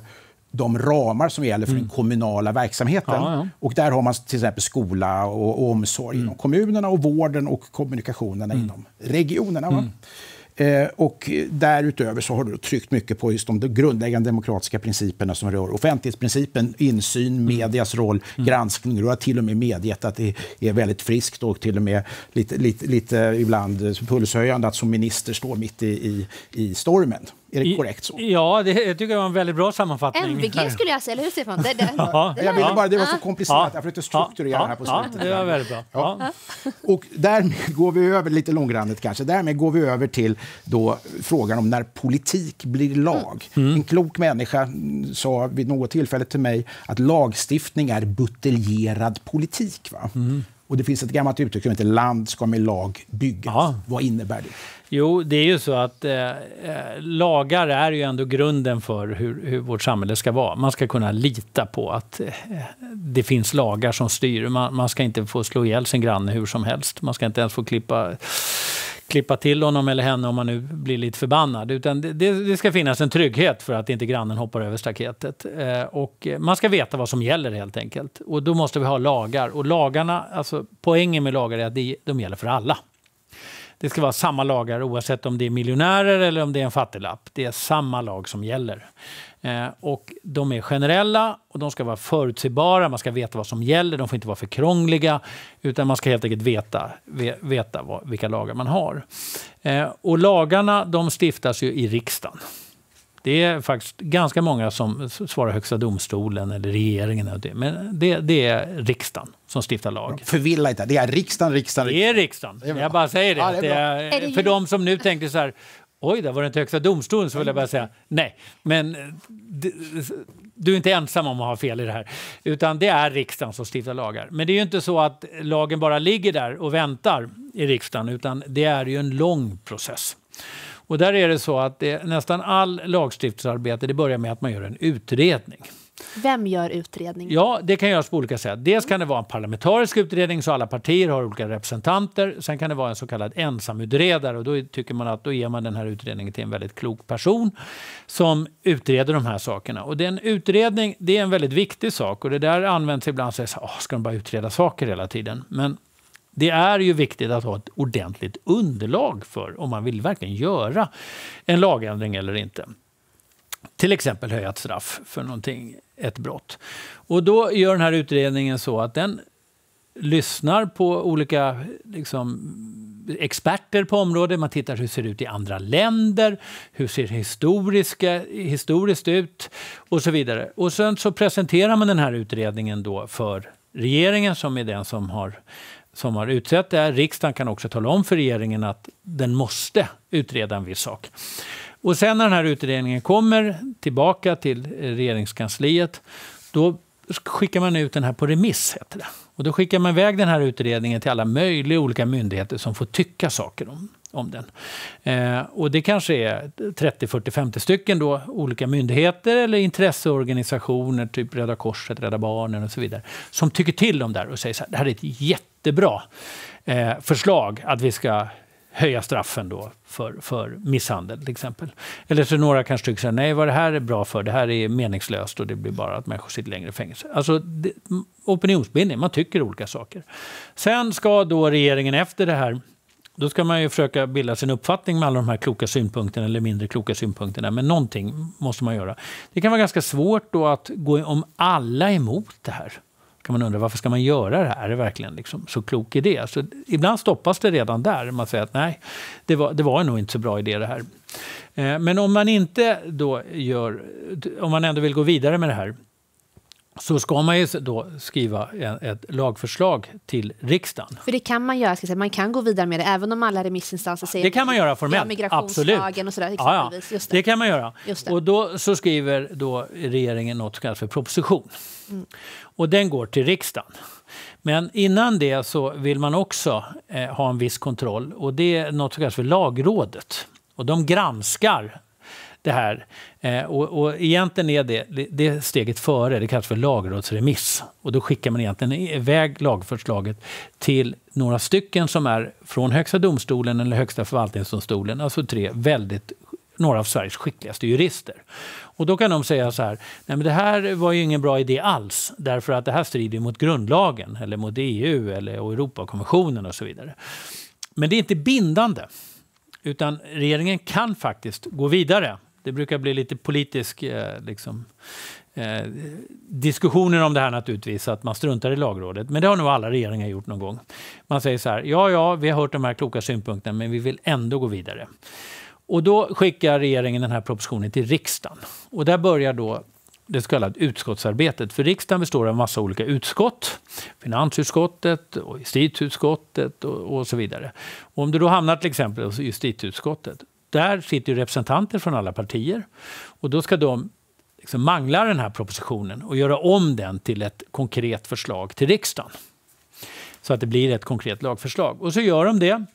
de ramar som gäller för mm. den kommunala verksamheten. Ja, ja. Och där har man till exempel skola och, och omsorg mm. inom kommunerna och vården och kommunikationerna mm. inom regionerna. Mm. Eh, och därutöver så har du tryckt mycket på just de grundläggande demokratiska principerna som rör offentlighetsprincipen, insyn, mm. medias roll, mm. granskning. Du har till och med medgett att det är väldigt friskt och till och med lite, lite, lite ibland pulshöjande att som minister stå mitt i, i, i stormen. Är det I, korrekt så? Ja, det jag tycker jag var en väldigt bra sammanfattning. MVG skulle jag säga, eller hur Stefan? Det, det, ja, jag ville bara, det var så komplicerat, ja, jag försökte strukturera ja, här på slutet. Ja, det var väldigt bra. Ja. Och därmed går vi över, lite långrandigt kanske, därmed går vi över till då frågan om när politik blir lag. Mm. mm. En klok människa sa vid något tillfälle till mig att lagstiftning är buteljerad politik. Va? Mm. Och det finns ett gammalt uttryck som heter land ska med lag byggas. Vad innebär det? Jo, det är ju så att eh, eh, lagar är ju ändå grunden för hur, hur, vårt samhälle ska vara. Man ska kunna lita på att eh, det finns lagar som styr. Man, man, ska inte få slå ihjäl sin granne hur som helst. Man ska inte ens få klippa klippa till honom eller henne om man nu blir lite förbannad. Utan det, det ska finnas en trygghet för att inte grannen hoppar över staketet. Eh, och man ska veta vad som gäller helt enkelt. Och då måste vi ha lagar. Och lagarna, alltså poängen med lagar är att de gäller för alla. Det ska vara samma lagar oavsett om det är miljonärer eller om det är en fattiglapp. Det är samma lag som gäller. Eh, och de är generella och de ska vara förutsägbara. Man ska veta vad som gäller. De får inte vara för krångliga. Utan man ska helt enkelt veta, veta vad, vilka lagar man har. Eh, och lagarna de stiftas ju i riksdagen. Det är faktiskt ganska många som svarar Högsta domstolen eller regeringen. Men det, det är riksdagen som stiftar lag. Förvilla inte, det är riksdagen, riksdagen, riksdagen. Det är riksdagen, jag bara säger det. Ja, det, är det är, för de som nu tänkte så här, oj, där var det inte Högsta domstolen, så vill jag bara säga nej. Men eh, du är inte ensam om att ha fel i det här. Utan det är riksdagen som stiftar lagar. Men det är ju inte så att lagen bara ligger där och väntar i riksdagen, utan det är ju en lång process. Och där är det så att det, nästan all lagstiftningsarbete det börjar med att man gör en utredning. Vem gör utredningen? Ja, det kan göras på olika sätt. Dels kan det vara en parlamentarisk utredning så alla partier har olika representanter. Sen kan det vara en så kallad ensamutredare och då tycker man att då ger man den här utredningen till en väldigt klok person som utreder de här sakerna. Och den utredning, det är en väldigt viktig sak och det där används ibland så att oh, ska de bara utreda saker hela tiden? Men det är ju viktigt att ha ett ordentligt underlag för om man vill verkligen göra en lagändring eller inte. Till exempel höja ett straff för någonting, ett brott. Och då gör den här utredningen så att den lyssnar på olika liksom, experter på området. Man tittar hur det ser ut i andra länder, hur ser historiska, historiskt ut och så vidare. Och sen så presenterar man den här utredningen då för regeringen som är den som har som har utsett det här. Riksdagen kan också tala om för regeringen att den måste utreda en viss sak. Och sen när den här utredningen kommer tillbaka till regeringskansliet, då skickar man ut den här på remiss, heter det. Och då skickar man iväg den här utredningen till alla möjliga olika myndigheter som får tycka saker om den om den. Eh, och det kanske är 30, 40, 50 stycken då, olika myndigheter eller intresseorganisationer, typ Röda Korset, Rädda Barnen och så vidare, som tycker till om det här och säger så här, det här är ett jättebra eh, förslag att vi ska höja straffen då för, för misshandel till exempel. Eller så några kanske tycker att nej, vad det här är bra för, det här är meningslöst och det blir bara att människor sitter längre i fängelse. Alltså det, opinionsbildning, man tycker olika saker. Sen ska då regeringen efter det här då ska man ju försöka bilda sin uppfattning med alla de här kloka synpunkterna eller mindre kloka synpunkterna. Men någonting måste man göra. Det kan vara ganska svårt då att gå om alla är emot det här. kan man undra varför ska man göra det här? Är det verkligen liksom så klok idé? Alltså, ibland stoppas det redan där. Man säger att nej, det var, det var nog inte så bra idé det här. Eh, men om man inte då gör, om man ändå vill gå vidare med det här så ska man ju då skriva ett lagförslag till riksdagen. För det kan man göra, ska säga. man kan gå vidare med det även om alla remissinstanser säger Det kan man göra formellt, absolut. Och sådär, ja, ja. Det. det. kan man göra. Och då så skriver då regeringen något som kallas för proposition. Mm. Och den går till riksdagen. Men innan det så vill man också eh, ha en viss kontroll och det är något som kallas för lagrådet. Och de granskar det här. Eh, och, och egentligen är det, det, steget före, det kallas för lagrådsremiss. Och då skickar man egentligen iväg lagförslaget till några stycken som är från Högsta domstolen eller Högsta förvaltningsdomstolen, alltså tre väldigt några av Sveriges skickligaste jurister. Och då kan de säga så här, nej men det här var ju ingen bra idé alls därför att det här strider mot grundlagen eller mot EU eller Europakonventionen och så vidare. Men det är inte bindande, utan regeringen kan faktiskt gå vidare det brukar bli lite politisk eh, liksom, eh, diskussioner om det här naturligtvis, att man struntar i lagrådet. Men det har nog alla regeringar gjort någon gång. Man säger så här, ja, ja, vi har hört de här kloka synpunkterna, men vi vill ändå gå vidare. Och då skickar regeringen den här propositionen till riksdagen. Och där börjar då det så kallade utskottsarbetet. För riksdagen består av en massa olika utskott. Finansutskottet, och justitieutskottet och, och så vidare. Och om du då hamnar till exempel hos justitieutskottet där sitter ju representanter från alla partier. Och då ska de liksom mangla den här propositionen och göra om den till ett konkret förslag till riksdagen. Så att det blir ett konkret lagförslag. Och så gör de det.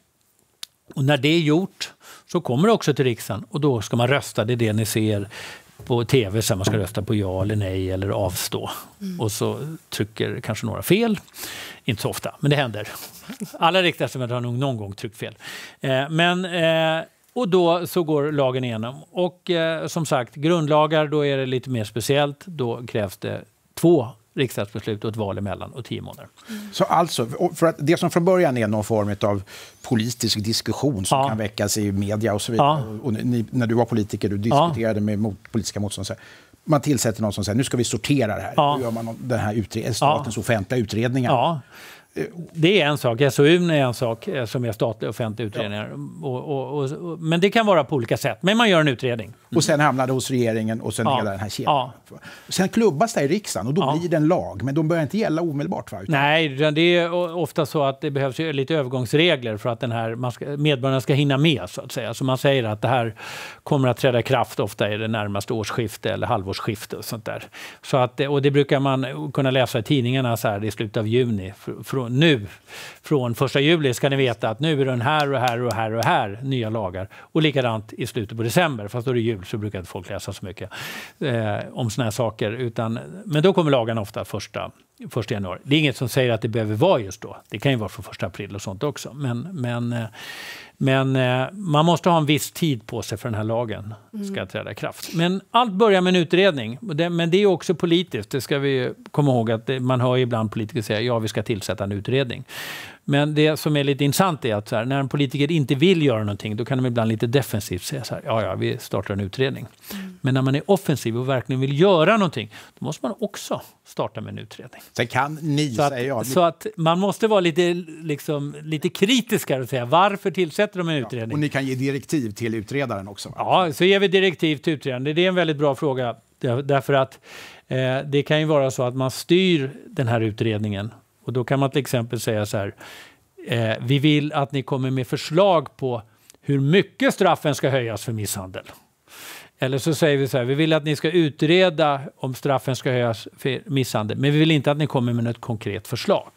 Och när det är gjort så kommer det också till riksdagen och då ska man rösta. Det är det ni ser på tv sen man ska rösta på ja eller nej eller avstå. Mm. Och så trycker kanske några fel. Inte så ofta, men det händer. Alla riksdagsledamöter har nog någon gång tryckt fel. Eh, men eh, och då så går lagen igenom. Och eh, som sagt, grundlagar, då är det lite mer speciellt. Då krävs det två riksdagsbeslut och ett val emellan och tio månader. Mm. Så alltså, för att det som från början är någon form av politisk diskussion som ja. kan väckas i media och så vidare. Ja. Och ni, när du var politiker, du diskuterade ja. med mot, politiska motståndare man tillsätter någon som säger nu ska vi sortera det här. Ja. Då gör man den här utred- statens ja. offentliga utredningar. Ja det är en sak. SOU är en sak eh, som är statliga offentliga utredningar. Ja. Och, och, och, men det kan vara på olika sätt. Men man gör en utredning. Mm. Och sen mm. hamnar det hos regeringen och sen ja. hela den här kedjan. Ja. Sen klubbas det i riksdagen och då ja. blir det en lag. Men de börjar inte gälla omedelbart? Va? Utan... Nej, det är ofta så att det behövs lite övergångsregler för att den här, medborgarna ska hinna med. Så att säga. Så man säger att det här kommer att träda i kraft ofta i det närmaste årsskiftet eller halvårsskiftet. Och, sånt där. Så att, och det brukar man kunna läsa i tidningarna så här, i slutet av juni. För, för nu, från 1 juli, ska ni veta att nu är den här och här och här och här nya lagar. Och likadant i slutet på december, fast då är det jul så brukar inte folk läsa så mycket eh, om såna här saker. Utan, men då kommer lagarna ofta första, första januari. Det är inget som säger att det behöver vara just då. Det kan ju vara från första april och sånt också. Men, men eh, men eh, man måste ha en viss tid på sig för den här lagen mm. ska träda i kraft. Men allt börjar med en utredning. men det är också politiskt. Det ska vi komma ihåg att man hör ibland politiker säga ja, vi ska tillsätta en utredning. Men det som är lite intressant är att här, när en politiker inte vill göra någonting, då kan de ibland lite defensivt säga så här, ja, ja, vi startar en utredning. Mm. Men när man är offensiv och verkligen vill göra någonting, då måste man också starta med en utredning. Sen kan ni, så att, säger jag. Så att man måste vara lite, liksom, lite kritiskare och säga, varför tillsätter de en utredning? Ja, och ni kan ge direktiv till utredaren också? Ja, så ger vi direktiv till utredaren. Det är en väldigt bra fråga, därför att eh, det kan ju vara så att man styr den här utredningen och då kan man till exempel säga så här, eh, vi vill att ni kommer med förslag på hur mycket straffen ska höjas för misshandel. Eller så säger vi så här, vi vill att ni ska utreda om straffen ska höjas för misshandel, men vi vill inte att ni kommer med något konkret förslag,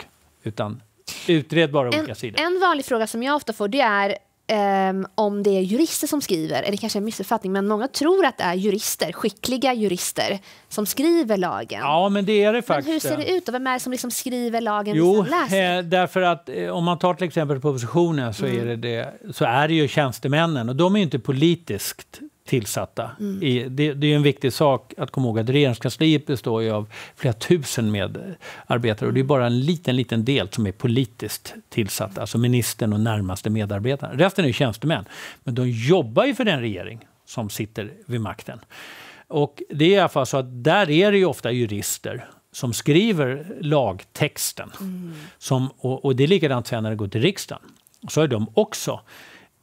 utan utred bara en, olika sidor. En vanlig fråga som jag ofta får, det är Um, om det är jurister som skriver, eller kanske en missuppfattning, men många tror att det är jurister, skickliga jurister, som skriver lagen. Ja, men det är det faktiskt. Men hur ser det ut då? Vem är det som liksom skriver lagen? Jo, eh, därför att eh, om man tar till exempel propositionen så, mm. är det det, så är det ju tjänstemännen och de är ju inte politiskt tillsatta. Mm. I, det, det, är en viktig sak att komma ihåg att regeringskansliet består ju av flera tusen medarbetare och det är mm. bara en liten, liten del som är politiskt tillsatt, alltså ministern och närmaste medarbetarna. Resten är tjänstemän, men de jobbar ju för den regering som sitter vid makten. Och det är i alla fall så att där är det ju ofta jurister som skriver lagtexten. Mm. Som, och, och det är likadant sen när det går till riksdagen. Så är de också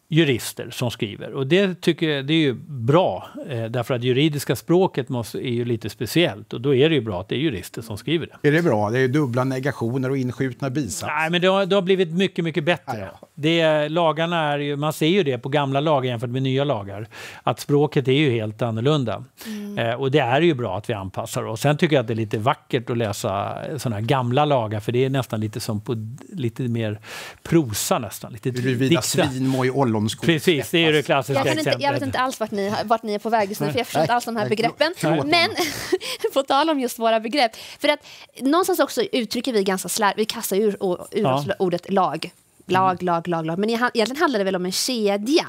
jurister som skriver. Och det tycker jag, det är ju bra, eh, därför att juridiska språket måste, är ju lite speciellt och då är det ju bra att det är jurister som skriver det. Är det bra? Det är dubbla negationer och inskjutna bisatser. Nej, men det har, det har blivit mycket, mycket bättre. Det, lagarna är ju, man ser ju det på gamla lagar jämfört med nya lagar, att språket är ju helt annorlunda. Mm. Eh, och det är ju bra att vi anpassar oss. Sen tycker jag att det är lite vackert att läsa eh, sådana här gamla lagar, för det är nästan lite som på lite mer prosa nästan. Lite Huruvida svin må i hallonskos. Precis, det är det klassiska jag exemplet. Inte, jag vet inte alls vart ni, vart ni är på väg just nu, för jag förstår inte alls de här begreppen. Men på tal om just våra begrepp, för att någonstans också uttrycker vi ganska slarvigt, vi kastar ur, ur ja. ordet lag. Lag, lag, lag, lag. Men egentligen handlar det väl om en kedja?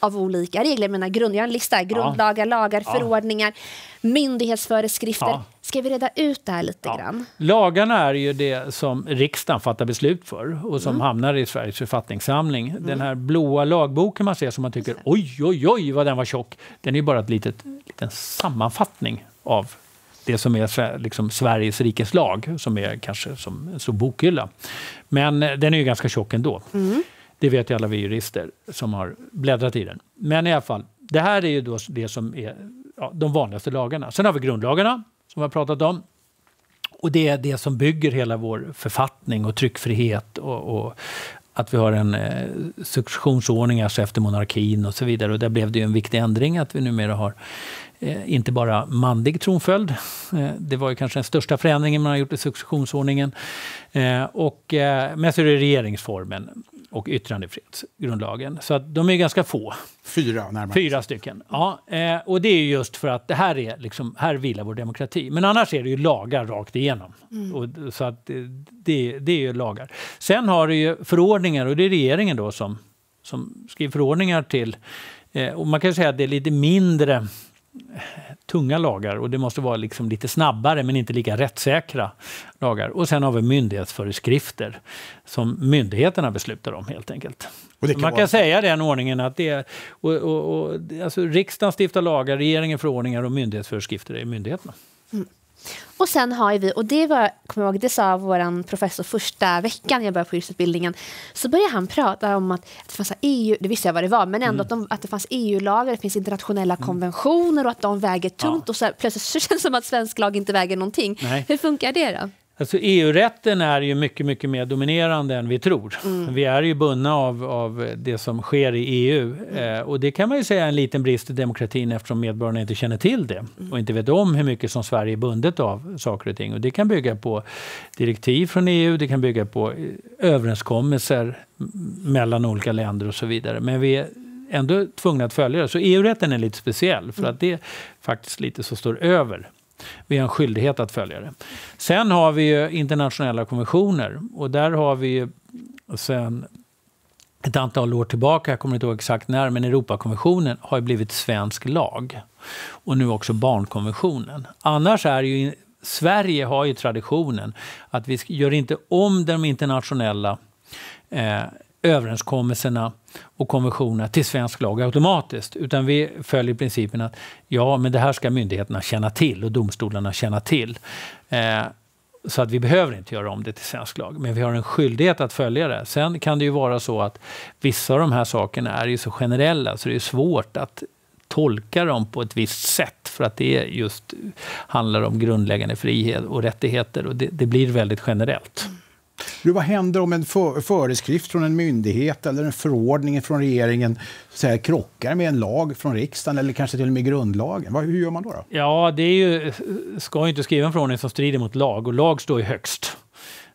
av olika regler. Mina grund, jag har en lista. Grundlagar, ja. lagar, ja. förordningar, myndighetsföreskrifter. Ja. Ska vi reda ut det här lite ja. grann? Lagarna är ju det som riksdagen fattar beslut för och som mm. hamnar i Sveriges författningssamling. Mm. Den här blåa lagboken man ser som man tycker oj, oj, oj vad den var tjock. Den är bara ett litet, en sammanfattning av det som är liksom, Sveriges rikes lag, som är kanske som, stor bokhylla. Men eh, den är ju ganska tjock ändå. Mm. Det vet ju alla vi jurister som har bläddrat i den. Men i alla fall, det här är ju då det som är ja, de vanligaste lagarna. Sen har vi grundlagarna, som vi har pratat om. Och det är det som bygger hela vår författning och tryckfrihet och, och att vi har en eh, successionsordning alltså efter monarkin och så vidare. Och där blev det ju en viktig ändring att vi numera har eh, inte bara manlig tronföljd. Eh, det var ju kanske den största förändringen man har gjort i successionsordningen. Eh, och, eh, men så är det regeringsformen och yttrandefrihetsgrundlagen. Så att de är ganska få. Fyra närmare. Fyra stycken. Ja, eh, och det är just för att det här, är liksom, här vilar vår demokrati. Men annars är det ju lagar rakt igenom. Mm. Och, så att eh, det, det är ju lagar. Sen har du ju förordningar och det är regeringen då som, som skriver förordningar till. Eh, och man kan säga att det är lite mindre tunga lagar och det måste vara liksom lite snabbare men inte lika rättssäkra lagar. Och sen har vi myndighetsföreskrifter som myndigheterna beslutar om helt enkelt. Kan Man kan vara... säga den ordningen att det är, och, och, och, alltså, riksdagen stiftar lagar, regeringen förordningar och myndighetsföreskrifter är myndigheterna. Mm. Och sen har vi, och det var, kommer jag ihåg, det sa vår professor första veckan jag började på yrkesutbildningen, så började han prata om att, att det fanns EU, det visste jag vad det var, men ändå mm. att, de, att, det fanns EU-lagar, det finns internationella mm. konventioner och att de väger tungt ja. och så här, plötsligt så känns det som att svensk lag inte väger någonting. Nej. Hur funkar det då? Alltså EU-rätten är ju mycket, mycket mer dominerande än vi tror. Mm. Vi är ju bundna av, av det som sker i EU. Mm. Eh, och det kan man ju säga är en liten brist i demokratin eftersom medborgarna inte känner till det mm. och inte vet om hur mycket som Sverige är bundet av saker och ting. Och det kan bygga på direktiv från EU, det kan bygga på eh, överenskommelser mellan olika länder och så vidare. Men vi är ändå tvungna att följa det. Så EU-rätten är lite speciell för mm. att det är faktiskt lite som står över vi har en skyldighet att följa det. Sen har vi internationella konventioner och där har vi sen ett antal år tillbaka, jag kommer inte ihåg exakt när, men Europakonventionen har blivit svensk lag. Och nu också barnkonventionen. Annars är ju Sverige har ju traditionen att vi gör inte om de internationella eh, överenskommelserna och konventionerna till svensk lag automatiskt. Utan vi följer principen att ja, men det här ska myndigheterna känna till och domstolarna känna till. Eh, så att vi behöver inte göra om det till svensk lag. Men vi har en skyldighet att följa det. Sen kan det ju vara så att vissa av de här sakerna är ju så generella så det är svårt att tolka dem på ett visst sätt för att det just handlar om grundläggande frihet och rättigheter och det, det blir väldigt generellt. Du, vad händer om en för föreskrift från en myndighet eller en förordning från regeringen så här, krockar med en lag från riksdagen eller kanske till och med grundlagen? Vad, hur gör man då, då? Ja, det är ju, ska ju inte skriva en förordning som strider mot lag och lag står ju högst.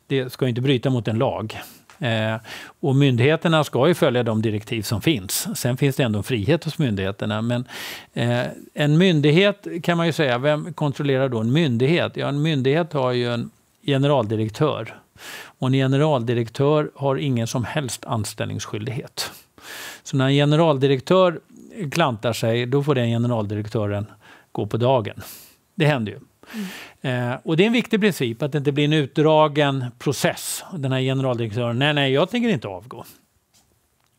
Det ska ju inte bryta mot en lag. Eh, och myndigheterna ska ju följa de direktiv som finns. Sen finns det ändå en frihet hos myndigheterna. Men eh, en myndighet kan man ju säga, vem kontrollerar då en myndighet? Ja, en myndighet har ju en generaldirektör. Och en generaldirektör har ingen som helst anställningsskyldighet. Så när en generaldirektör klantar sig, då får den generaldirektören gå på dagen. Det händer ju. Mm. Eh, och det är en viktig princip att det inte blir en utdragen process. Den här generaldirektören, nej, nej, jag tänker inte avgå.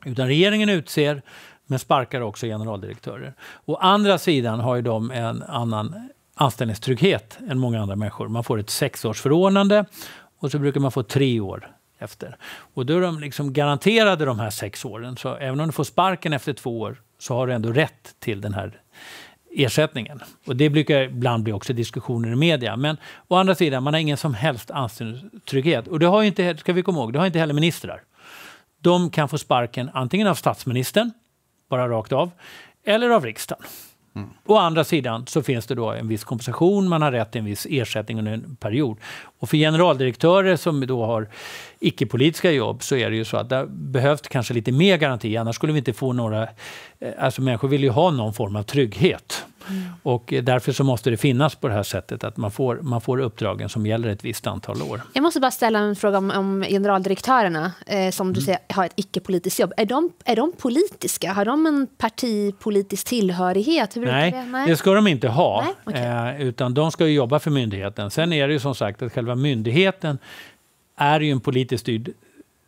Utan regeringen utser, men sparkar också generaldirektörer. Å andra sidan har ju de en annan anställningstrygghet än många andra människor. Man får ett sexårsförordnande och så brukar man få tre år efter. Och då är de liksom garanterade de här sex åren. Så även om du får sparken efter två år så har du ändå rätt till den här ersättningen. Och det brukar ibland bli också diskussioner i media. Men å andra sidan, man har ingen som helst anställningstrygghet. Och det har inte, ska vi komma ihåg, det har inte heller ministrar. De kan få sparken antingen av statsministern, bara rakt av, eller av riksdagen. Mm. Å andra sidan så finns det då en viss kompensation, man har rätt till en viss ersättning under en period. Och för generaldirektörer som då har icke-politiska jobb så är det ju så att där behövs kanske lite mer garanti, annars skulle vi inte få några... Eh, alltså människor vill ju ha någon form av trygghet. Mm. Och eh, därför så måste det finnas på det här sättet att man får, man får uppdragen som gäller ett visst antal år. Jag måste bara ställa en fråga om, om generaldirektörerna eh, som du mm. säger har ett icke-politiskt jobb. Är de, är de politiska? Har de en partipolitisk tillhörighet? Nej det? Nej, det? ska de inte ha. Okay. Eh, utan de ska ju jobba för myndigheten. Sen är det ju som sagt att själva myndigheten är ju en politiskt styrd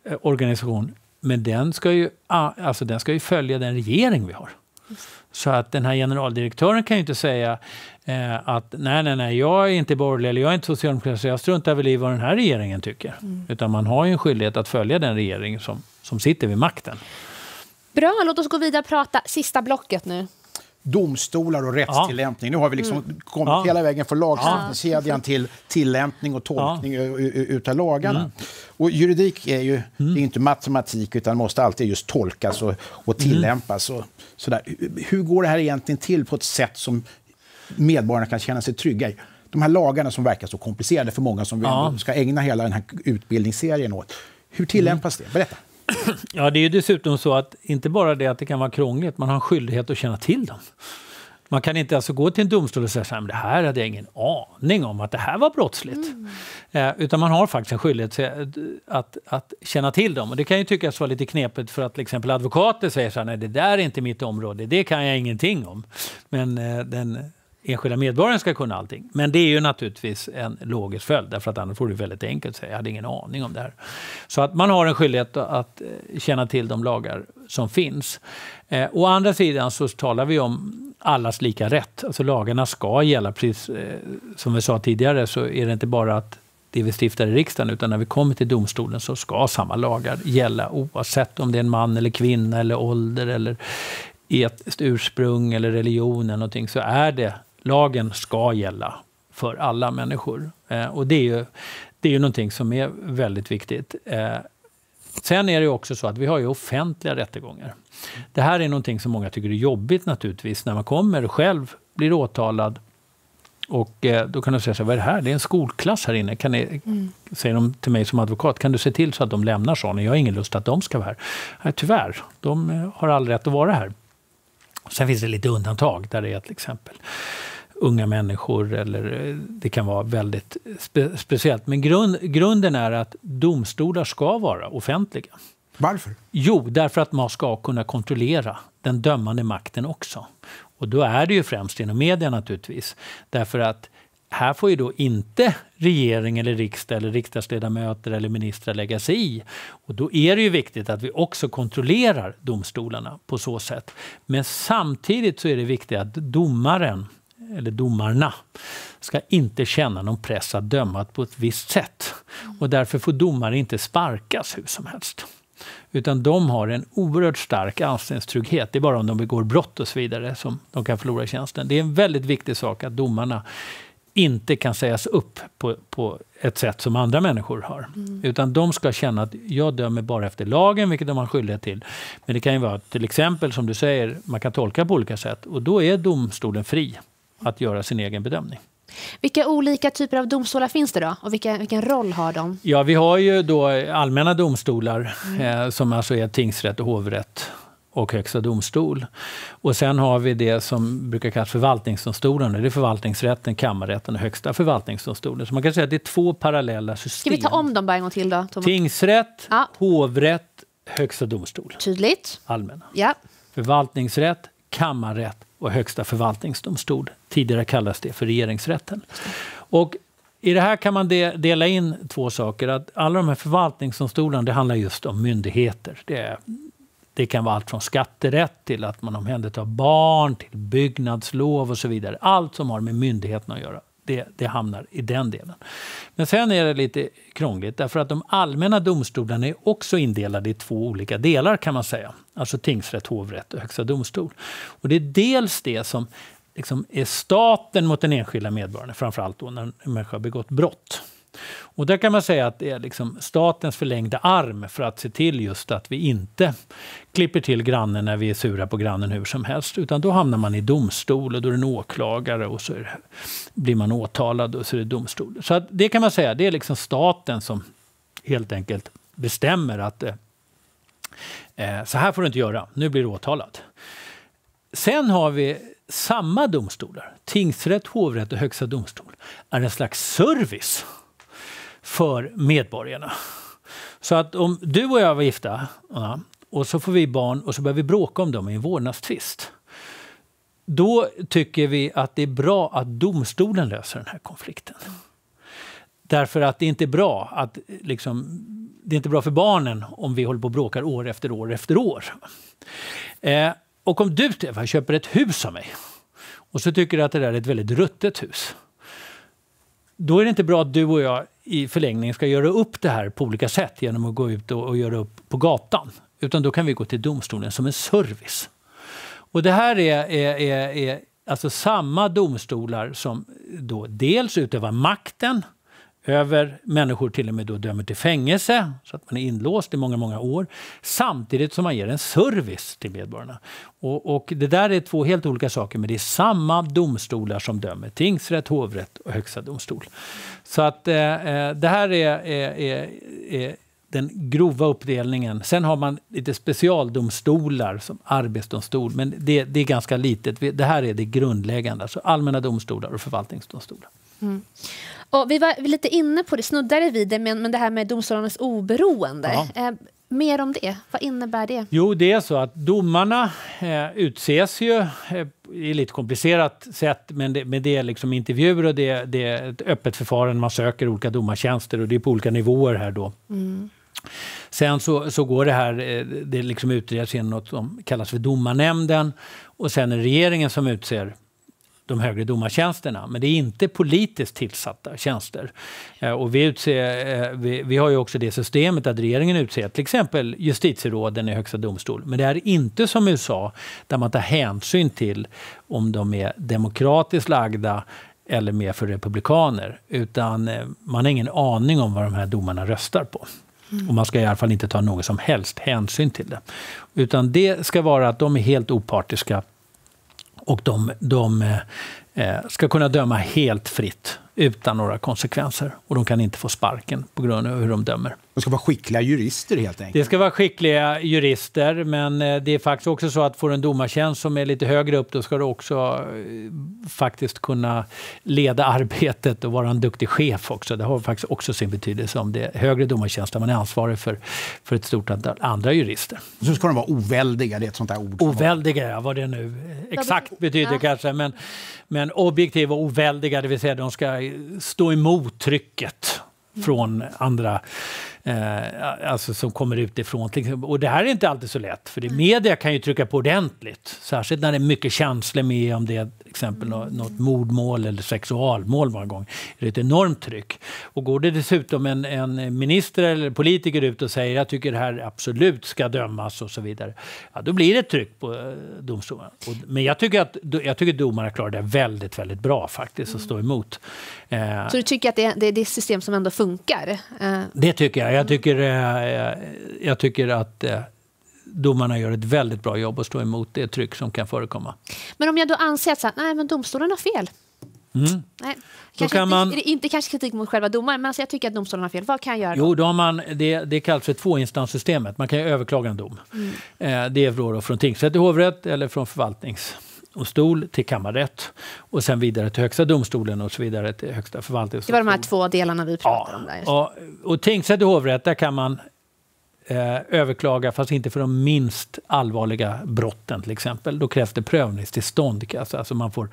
eh, organisation men den ska ju, ah, alltså den ska ju följa den regering vi har. Så att den här generaldirektören kan ju inte säga eh, att nej, nej, nej, jag är inte borgerlig eller jag är inte socialdemokrat så jag struntar väl i vad den här regeringen tycker. Mm. Utan man har ju en skyldighet att följa den regering som, som sitter vid makten. Bra, låt oss gå vidare och prata sista blocket nu domstolar och rättstillämpning. Nu har vi liksom mm. kommit ja. hela vägen från lagstiftningskedjan till tillämpning och tolkning ja. utav lagarna. Mm. Och juridik är ju mm. är inte matematik utan måste alltid just tolkas och, och mm. tillämpas. Och, sådär. Hur går det här egentligen till på ett sätt som medborgarna kan känna sig trygga i? De här lagarna som verkar så komplicerade för många som vi ska ägna hela den här utbildningsserien åt. Hur tillämpas mm. det? Berätta. Ja, det är ju dessutom så att inte bara det att det kan vara krångligt, man har en skyldighet att känna till dem. Man kan inte alltså gå till en domstol och säga att det här hade jag ingen aning om att det här var brottsligt. Mm. Eh, utan man har faktiskt en skyldighet att, att känna till dem. Och det kan ju tyckas vara lite knepigt för att till exempel advokater säger så här, nej det där är inte mitt område, det kan jag ingenting om. Men eh, den enskilda medborgaren ska kunna allting. Men det är ju naturligtvis en logisk följd, därför att annars vore det väldigt enkelt att säga jag hade ingen aning om det här. Så att man har en skyldighet att eh, känna till de lagar som finns. Eh, å andra sidan så talar vi om allas lika rätt. Alltså lagarna ska gälla, precis eh, som vi sa tidigare, så är det inte bara att det vi stiftar i riksdagen, utan när vi kommer till domstolen så ska samma lagar gälla oavsett om det är en man eller kvinna eller ålder eller etiskt ursprung eller religion eller någonting, så är det lagen ska gälla för alla människor. Eh, och det är ju, det är ju någonting som är väldigt viktigt. Eh, sen är det också så att vi har ju offentliga rättegångar. Det här är någonting som många tycker är jobbigt naturligtvis, när man kommer själv, blir åtalad och eh, då kan du säga så här, vad är det här? Det är en skolklass här inne. Kan ni, mm. Säger de till mig som advokat, kan du se till så att de lämnar sån? Jag har ingen lust att de ska vara här. Nej, tyvärr, de eh, har all rätt att vara här. Sen finns det lite undantag, där det är till exempel unga människor eller eh, det kan vara väldigt spe speciellt. Men grund, grunden är att domstolar ska vara offentliga. Varför? Jo, därför att man ska kunna kontrollera den dömande makten också. Och då är det ju främst inom media naturligtvis. Därför att här får ju då inte regering eller riksdag eller riksdagsledamöter eller ministrar lägga sig i. Och då är det ju viktigt att vi också kontrollerar domstolarna på så sätt. Men samtidigt så är det viktigt att domaren eller domarna, ska inte känna någon press att döma på ett visst sätt. Mm. Och därför får domare inte sparkas hur som helst. Utan de har en oerhört stark anställningstrygghet. Det är bara om de begår brott och så vidare som de kan förlora tjänsten. Det är en väldigt viktig sak att domarna inte kan sägas upp på, på ett sätt som andra människor har. Mm. Utan de ska känna att jag dömer bara efter lagen, vilket de har skyldighet till. Men det kan ju vara till exempel, som du säger, man kan tolka på olika sätt. Och då är domstolen fri att göra sin egen bedömning. Vilka olika typer av domstolar finns det då och vilka, vilken roll har de? Ja, vi har ju då allmänna domstolar mm. eh, som alltså är tingsrätt och hovrätt och Högsta domstol. Och sen har vi det som brukar kallas förvaltningsdomstolen. Det är förvaltningsrätten, kammarrätten och Högsta förvaltningsdomstolen. Så man kan säga att det är två parallella system. Ska vi ta om dem bara en gång till då? Tingsrätt, ja. hovrätt, Högsta domstol. Tydligt. Allmänna. Ja. Förvaltningsrätt, kammarrätt och Högsta förvaltningsdomstol. Tidigare kallades det för regeringsrätten. Och i det här kan man de, dela in två saker. Att alla de här förvaltningsdomstolarna, det handlar just om myndigheter. Det, det kan vara allt från skatterätt till att man omhändertar barn, till byggnadslov och så vidare. Allt som har med myndigheterna att göra. Det, det, hamnar i den delen. Men sen är det lite krångligt därför att de allmänna domstolarna är också indelade i två olika delar kan man säga. Alltså tingsrätt, hovrätt och högsta domstol. Och det är dels det som liksom är staten mot den enskilda medborgaren, framförallt då när en människa har begått brott. Och där kan man säga att det är liksom statens förlängda arm för att se till just att vi inte klipper till grannen när vi är sura på grannen hur som helst. Utan då hamnar man i domstol och då är det en åklagare och så det, blir man åtalad och så är det domstol. Så det kan man säga, det är liksom staten som helt enkelt bestämmer att eh, eh så här får du inte göra, nu blir du åtalad. Sen har vi samma domstolar, tingsrätt, hovrätt och högsta domstol, är en slags service för medborgarna. Så att om du och jag var gifta och så får vi barn och så börjar vi bråka om dem i en vårdnadstvist. Då tycker vi att det är bra att domstolen löser den här konflikten. Därför att det inte är bra att liksom, det är inte bra för barnen om vi håller på och bråkar år efter år efter år. Eh, och om du Stefan köper ett hus av mig och så tycker du att det där är ett väldigt ruttet hus. Då är det inte bra att du och jag i förlängningen ska göra upp det här på olika sätt genom att gå ut och, och göra upp på gatan. Utan då kan vi gå till domstolen som en service. Och det här är, är, är, är alltså samma domstolar som då dels utövar makten över. Människor till och med då dömer till fängelse, så att man är inlåst i många, många år. Samtidigt som man ger en service till medborgarna. Och, och det där är två helt olika saker, men det är samma domstolar som dömer. Tingsrätt, hovrätt och Högsta domstol. Så att eh, eh det här är, är, är, är den grova uppdelningen. Sen har man lite specialdomstolar som arbetsdomstol, men det, det, är ganska litet. Det här är det grundläggande, alltså allmänna domstolar och förvaltningsdomstolar. Mm. Och vi var lite inne på det, snuddade vid det, men, men det här med domstolarnas oberoende. Ja. Eh, mer om det, vad innebär det? Jo, det är så att domarna eh, utses ju, eh, i lite komplicerat sätt, men det, men det är liksom intervjuer och det, det är ett öppet förfarande, man söker olika domartjänster och det är på olika nivåer här då. Mm. Sen så, så går det här, eh, det liksom utreds genom något som kallas för domarnämnden och sen är det regeringen som utser de högre domartjänsterna. Men det är inte politiskt tillsatta tjänster. Eh, och vi, utser, eh, vi, vi, har ju också det systemet att regeringen utser till exempel justitieråden i Högsta domstol. Men det är inte som i USA där man tar hänsyn till om de är demokratiskt lagda eller mer för republikaner. Utan eh, man har ingen aning om vad de här domarna röstar på. Mm. Och man ska i alla fall inte ta någon som helst hänsyn till det. Utan det ska vara att de är helt opartiska och de, de eh, ska kunna döma helt fritt utan några konsekvenser. Och de kan inte få sparken på grund av hur de dömer. De ska vara skickliga jurister helt enkelt? Det ska vara skickliga jurister, men eh, det är faktiskt också så att får du en domartjänst som är lite högre upp, då ska du också eh, faktiskt kunna leda arbetet och vara en duktig chef också. Det har faktiskt också sin betydelse om det är högre domartjänst, där man är ansvarig för, för ett stort antal andra jurister. Så ska de vara oväldiga, det är ett sånt där ord. Oväldiga, ja, vad det nu exakt betyder ja. kanske. Men, men objektiva och oväldiga, det vill säga de ska stå emot trycket från andra Eh, alltså som kommer utifrån. Och det här är inte alltid så lätt, för det, media kan ju trycka på ordentligt. Särskilt när det är mycket känslor med, om det är till exempel mm. något, mordmål eller sexualmål många gånger. Det är ett enormt tryck. Och går det dessutom en, en minister eller politiker ut och säger jag tycker det här absolut ska dömas och så vidare. Ja, då blir det ett tryck på eh, domstolen. Men jag tycker att jag tycker domarna klarar det väldigt, väldigt bra faktiskt, att mm. stå emot. Eh, så du tycker att det, är det system som ändå funkar? Eh. Det tycker jag jag tycker, eh, eh, jag tycker att eh, domarna gör ett väldigt bra jobb och står emot det tryck som kan förekomma. Men om jag då anser att nej, men domstolen har fel, Mm. Nej, kanske inte, man... inte, kanske kritik mot själva domaren, men alltså jag tycker att domstolen har fel. Vad kan jag göra? Då? Jo, då har man, det, det kallas för tvåinstanssystemet. Man kan överklaga en dom. Mm. det är vrår från tingsrätt till hovrätt eller från förvaltnings och till kammarrätt och sen vidare till Högsta domstolen och så vidare till Högsta förvaltningsdomstolen. Det var de här två delarna vi pratade ja, om. Där. Och, och tingsrätt och hovrätt, där kan man eh, överklaga, fast inte för de minst allvarliga brotten till exempel. Då krävs det prövningstillstånd, alltså, alltså man får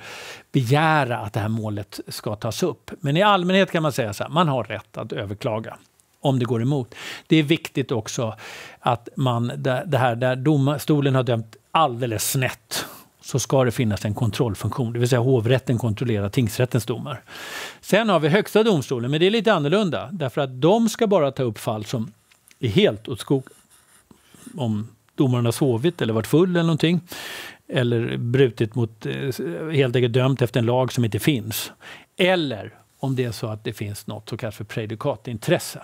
begära att det här målet ska tas upp. Men i allmänhet kan man säga så här, man har rätt att överklaga om det går emot. Det är viktigt också att man, det här där domstolen har dömt alldeles snett så ska det finnas en kontrollfunktion, det vill säga hovrätten kontrollerar tingsrättens domar. Sen har vi Högsta domstolen, men det är lite annorlunda därför att de ska bara ta upp fall som är helt åt skog. Om domaren har sovit eller varit full eller någonting eller brutit mot, eh, helt enkelt dömt efter en lag som inte finns. Eller om det är så att det finns något så kallat för predikatintresse.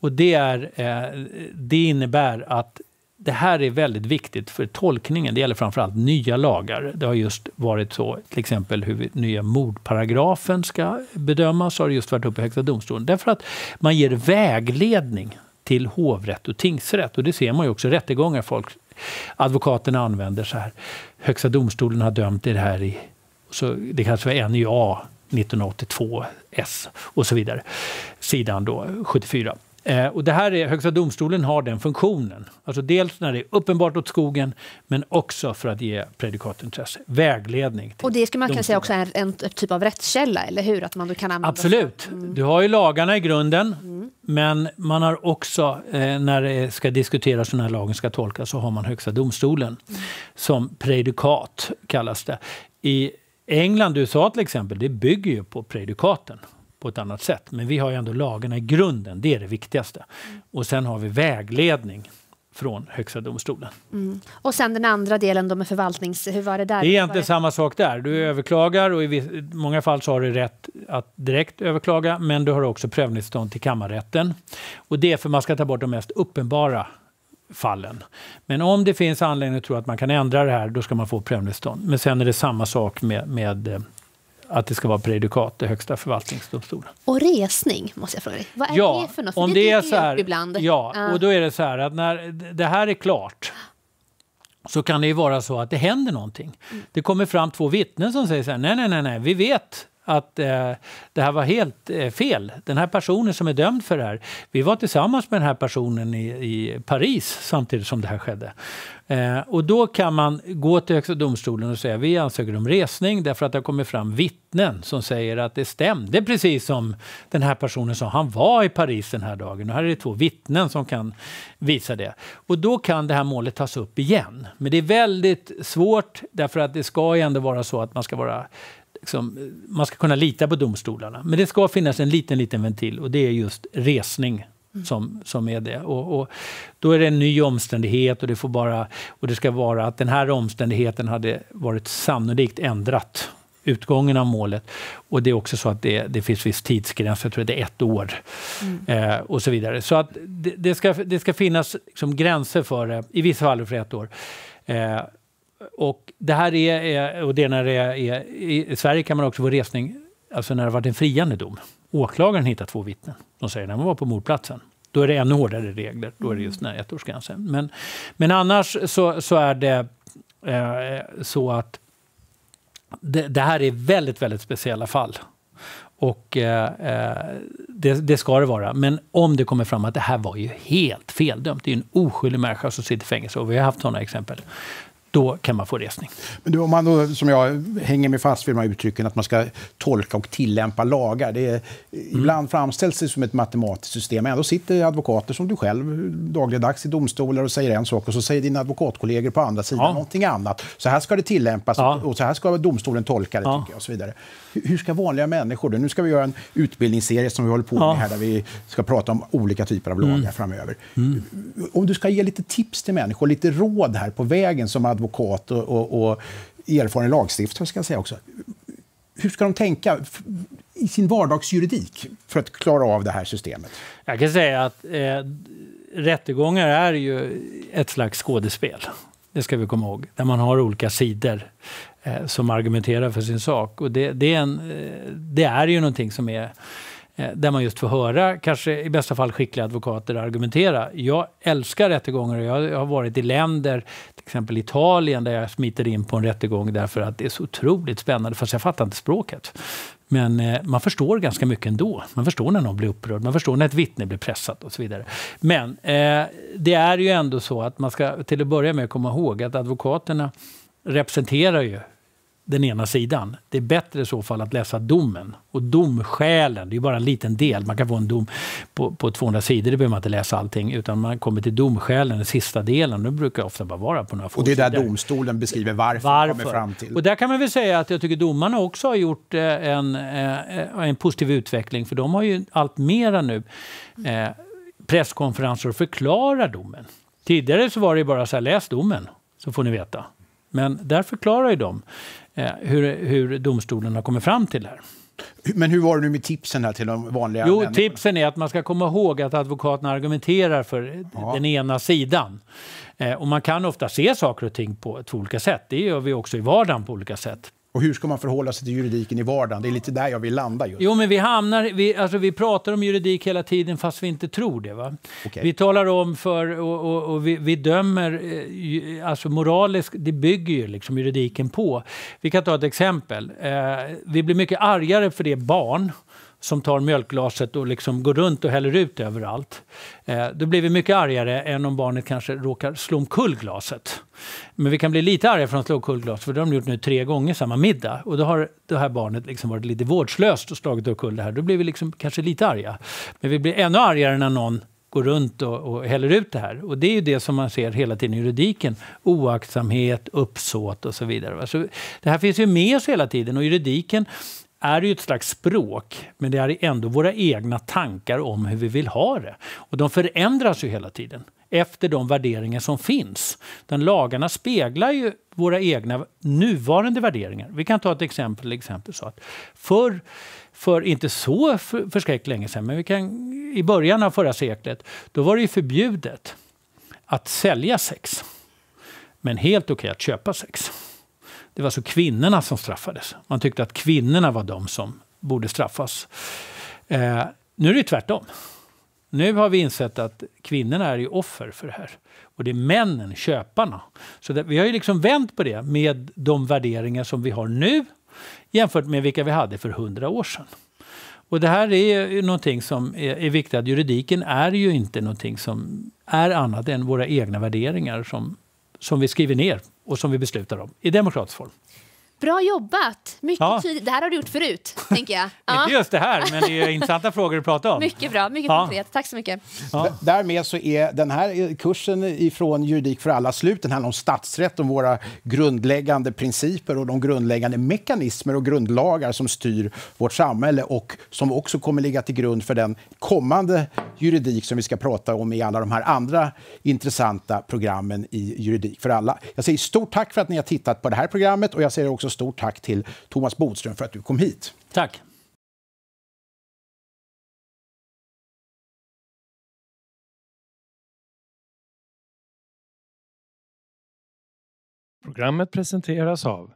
Och det, är, eh, det innebär att det här är väldigt viktigt för tolkningen. Det gäller framförallt nya lagar. Det har just varit så, till exempel hur nya mordparagrafen ska bedömas, har just varit uppe i Högsta domstolen. Därför att man ger vägledning till hovrätt och tingsrätt. Och det ser man ju också i rättegångar. Folk, advokaterna använder så här. Högsta domstolen har dömt i det här i... Så det kanske var NJA 1982 S och så vidare. Sidan då 74. Eh, och det här är, Högsta domstolen har den funktionen. Alltså dels när det är uppenbart åt skogen, men också för att ge predikatintresse, vägledning. och det skulle man kunna säga också är en, en, typ av rättskälla, eller hur? Att man då kan använda Absolut. Mm. Du har ju lagarna i grunden, mm. men man har också, eh, när det ska diskuteras och när lagen ska tolkas, så har man Högsta domstolen. Mm. Som prejudikat. kallas det. I England, och USA till exempel, det bygger ju på prejudikaten på ett annat sätt. Men vi har ju ändå lagarna i grunden, det är det viktigaste. Mm. Och sen har vi vägledning från Högsta domstolen. Mm. Och sen den andra delen då med förvaltnings... Hur var det där? Det är egentligen det... samma sak där. Du mm. överklagar och i många fall så har du rätt att direkt överklaga men du har också prövningstillstånd till kammarrätten. Och det är för att man ska ta bort de mest uppenbara fallen. Men om det finns anledning att tro att man kan ändra det här, då ska man få prövningstillstånd. Men sen är det samma sak med, med eh, att det ska vara prejudikat, i högsta förvaltningsdomstolen. Och resning, måste jag fråga dig. Vad är ja, det för något? För det, det är så här, ibland. Ja, uh. och då är det så här att när det här är klart så kan det ju vara så att det händer någonting. Mm. Det kommer fram två vittnen som säger så här, nej, nej, nej, nej, vi vet att eh, det här var helt eh, fel. Den här personen som är dömd för det här, vi var tillsammans med den här personen i, i Paris samtidigt som det här skedde. Eh, och då kan man gå till Högsta domstolen och säga vi ansöker om resning därför att det har kommit fram vittnen som säger att det stämde precis som den här personen sa, han var i Paris den här dagen. Och här är det två vittnen som kan visa det. Och då kan det här målet tas upp igen. Men det är väldigt svårt därför att det ska ju ändå vara så att man ska vara liksom, man ska kunna lita på domstolarna. Men det ska finnas en liten, liten ventil och det är just resning mm. som, som är det. Och, och, då är det en ny omständighet och det, får bara, och det ska vara att den här omständigheten hade varit sannolikt ändrat utgången av målet. Och det är också så att det, det finns viss tidsgräns, jag tror det är ett år. Mm. Eh, och så vidare. Så att det, det, ska, det ska finnas liksom gränser för det, i vissa fall för ett år. Eh, och det här är, och det när det är, i Sverige kan man också få resning, alltså när det varit en friande dom. Åklagaren hittar två vittnen De säger när man var på mordplatsen. Då är det ännu hårdare regler, då är det just ettårsgränsen. Men, men annars så, så är det eh, så att det, det, här är väldigt, väldigt speciella fall. Och eh, eh det, det, ska det vara. Men om det kommer fram att det här var ju helt feldömt. Det är en oskyldig människa som sitter i fängelse. Och vi har haft sådana exempel då kan man få resning. Men du, om man då, som jag hänger mig fast vid de här uttrycken, att man ska tolka och tillämpa lagar. Det är, mm. Ibland framställs det som ett matematiskt system. Ändå sitter advokater som du själv dagligdags i domstolar och säger en sak och så säger dina advokatkollegor på andra sidan ja. någonting annat. Så här ska det tillämpas ja. och så här ska domstolen tolka det. Ja. Tycker jag, och så vidare hur ska vanliga människor... Då? Nu ska vi göra en utbildningsserie som vi håller på med ja. här, där vi ska prata om olika typer av lagar mm. framöver. Mm. Om du ska ge lite tips till människor, lite råd här på vägen som advokat och, och, och erfaren lagstiftare, ska jag säga också. Hur ska de tänka i sin vardagsjuridik för att klara av det här systemet? Jag kan säga att eh, rättegångar är ju ett slags skådespel. Det ska vi komma ihåg, där man har olika sidor eh, som argumenterar för sin sak. Och det, det, är en, eh, det är ju någonting som är eh, där man just får höra, kanske i bästa fall skickliga advokater argumentera. Jag älskar rättegångar och jag har varit i länder, till exempel Italien, där jag smiter in på en rättegång därför att det är så otroligt spännande, fast jag fattar inte språket. Men eh, man förstår ganska mycket ändå. Man förstår när någon blir upprörd, man förstår när ett vittne blir pressat och så vidare. Men eh, det är ju ändå så att man ska till att börja med komma ihåg att advokaterna representerar ju den ena sidan. Det är bättre i så fall att läsa domen. Och domskälen, det är bara en liten del. Man kan få en dom på, på 200 sidor, det behöver man inte läsa allting. Utan man kommer till domskälen, den sista delen. Det brukar ofta bara vara på några få Och det är där sidor. domstolen beskriver varför, varför. kommer fram till. Och där kan man väl säga att jag tycker domarna också har gjort eh, en, eh, en positiv utveckling. För de har ju allt mera nu eh, presskonferenser och förklarar domen. Tidigare så var det bara så här, läs domen så får ni veta. Men där förklarar ju de Eh, hur, hur domstolen har kommit fram till det här. Men hur var det nu med tipsen här till de vanliga Jo, människorna? tipsen är att man ska komma ihåg att advokaterna argumenterar för ja. den ena sidan. Eh, och man kan ofta se saker och ting på två olika sätt. Det gör vi också i vardagen på olika sätt. Och hur ska man förhålla sig till juridiken i vardagen? Det är lite där jag vill landa. Just. Jo, men vi, hamnar, vi, alltså, vi pratar om juridik hela tiden fast vi inte tror det. Va? Okay. Vi talar om för och, och, och vi, vi, dömer... Eh, alltså moraliskt, det bygger ju liksom juridiken på. Vi kan ta ett exempel. Eh, vi blir mycket argare för det barn som tar mjölkglaset och liksom går runt och häller ut överallt. Eh, då blir vi mycket argare än om barnet kanske råkar slå omkull glaset. Men vi kan bli lite arga för att slå omkull glaset, för det har de gjort nu tre gånger samma middag. Och då har det här barnet liksom varit lite vårdslöst och slagit omkull det här. Då blir vi liksom kanske lite arga. Men vi blir ännu argare när någon går runt och, och häller ut det här. Och det är ju det som man ser hela tiden i juridiken. Oaktsamhet, uppsåt och så vidare. Alltså, det här finns ju med oss hela tiden och juridiken är ju ett slags språk, men det är ändå våra egna tankar om hur vi vill ha det. Och de förändras ju hela tiden efter de värderingar som finns. Den lagarna speglar ju våra egna nuvarande värderingar. Vi kan ta ett exempel. exempel så att för, för inte så för, förskräckligt länge sedan, men vi kan, i början av förra seklet, då var det ju förbjudet att sälja sex. Men helt okej okay att köpa sex det var alltså kvinnorna som straffades. Man tyckte att kvinnorna var de som borde straffas. Eh, nu är det tvärtom. Nu har vi insett att kvinnorna är ju offer för det här. Och det är männen, köparna. Så det, vi har ju liksom vänt på det med de värderingar som vi har nu jämfört med vilka vi hade för hundra år sedan. Och det här är ju någonting som är, är viktigt. Juridiken är ju inte någonting som är annat än våra egna värderingar som som vi skriver ner och som vi beslutar om i demokratisk form. Bra jobbat! Mycket ja. tid. Det här har du gjort förut, tänker jag. Ja. Inte just det här, men det är intressanta frågor du pratar om. Mycket bra, mycket ja. konkret. Tack så mycket. Ja. Därmed så är den här eh, kursen från Juridik för alla slut. Den handlar om statsrätt, om våra grundläggande principer och de grundläggande mekanismer och grundlagar som styr vårt samhälle och som också kommer ligga till grund för den kommande juridik som vi ska prata om i alla de här andra intressanta programmen i Juridik för alla. Jag säger stort tack för att ni har tittat på det här programmet och jag säger också också stort tack till Thomas Bodström för att du kom hit. Tack. Programmet presenteras av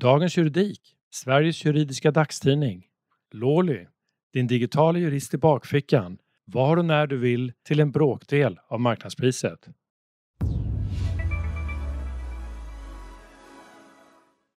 Dagens Juridik, Sveriges juridiska dagstidning, Lawly, din digitala jurist i bakfickan, var och när du vill till en bråkdel av marknadspriset.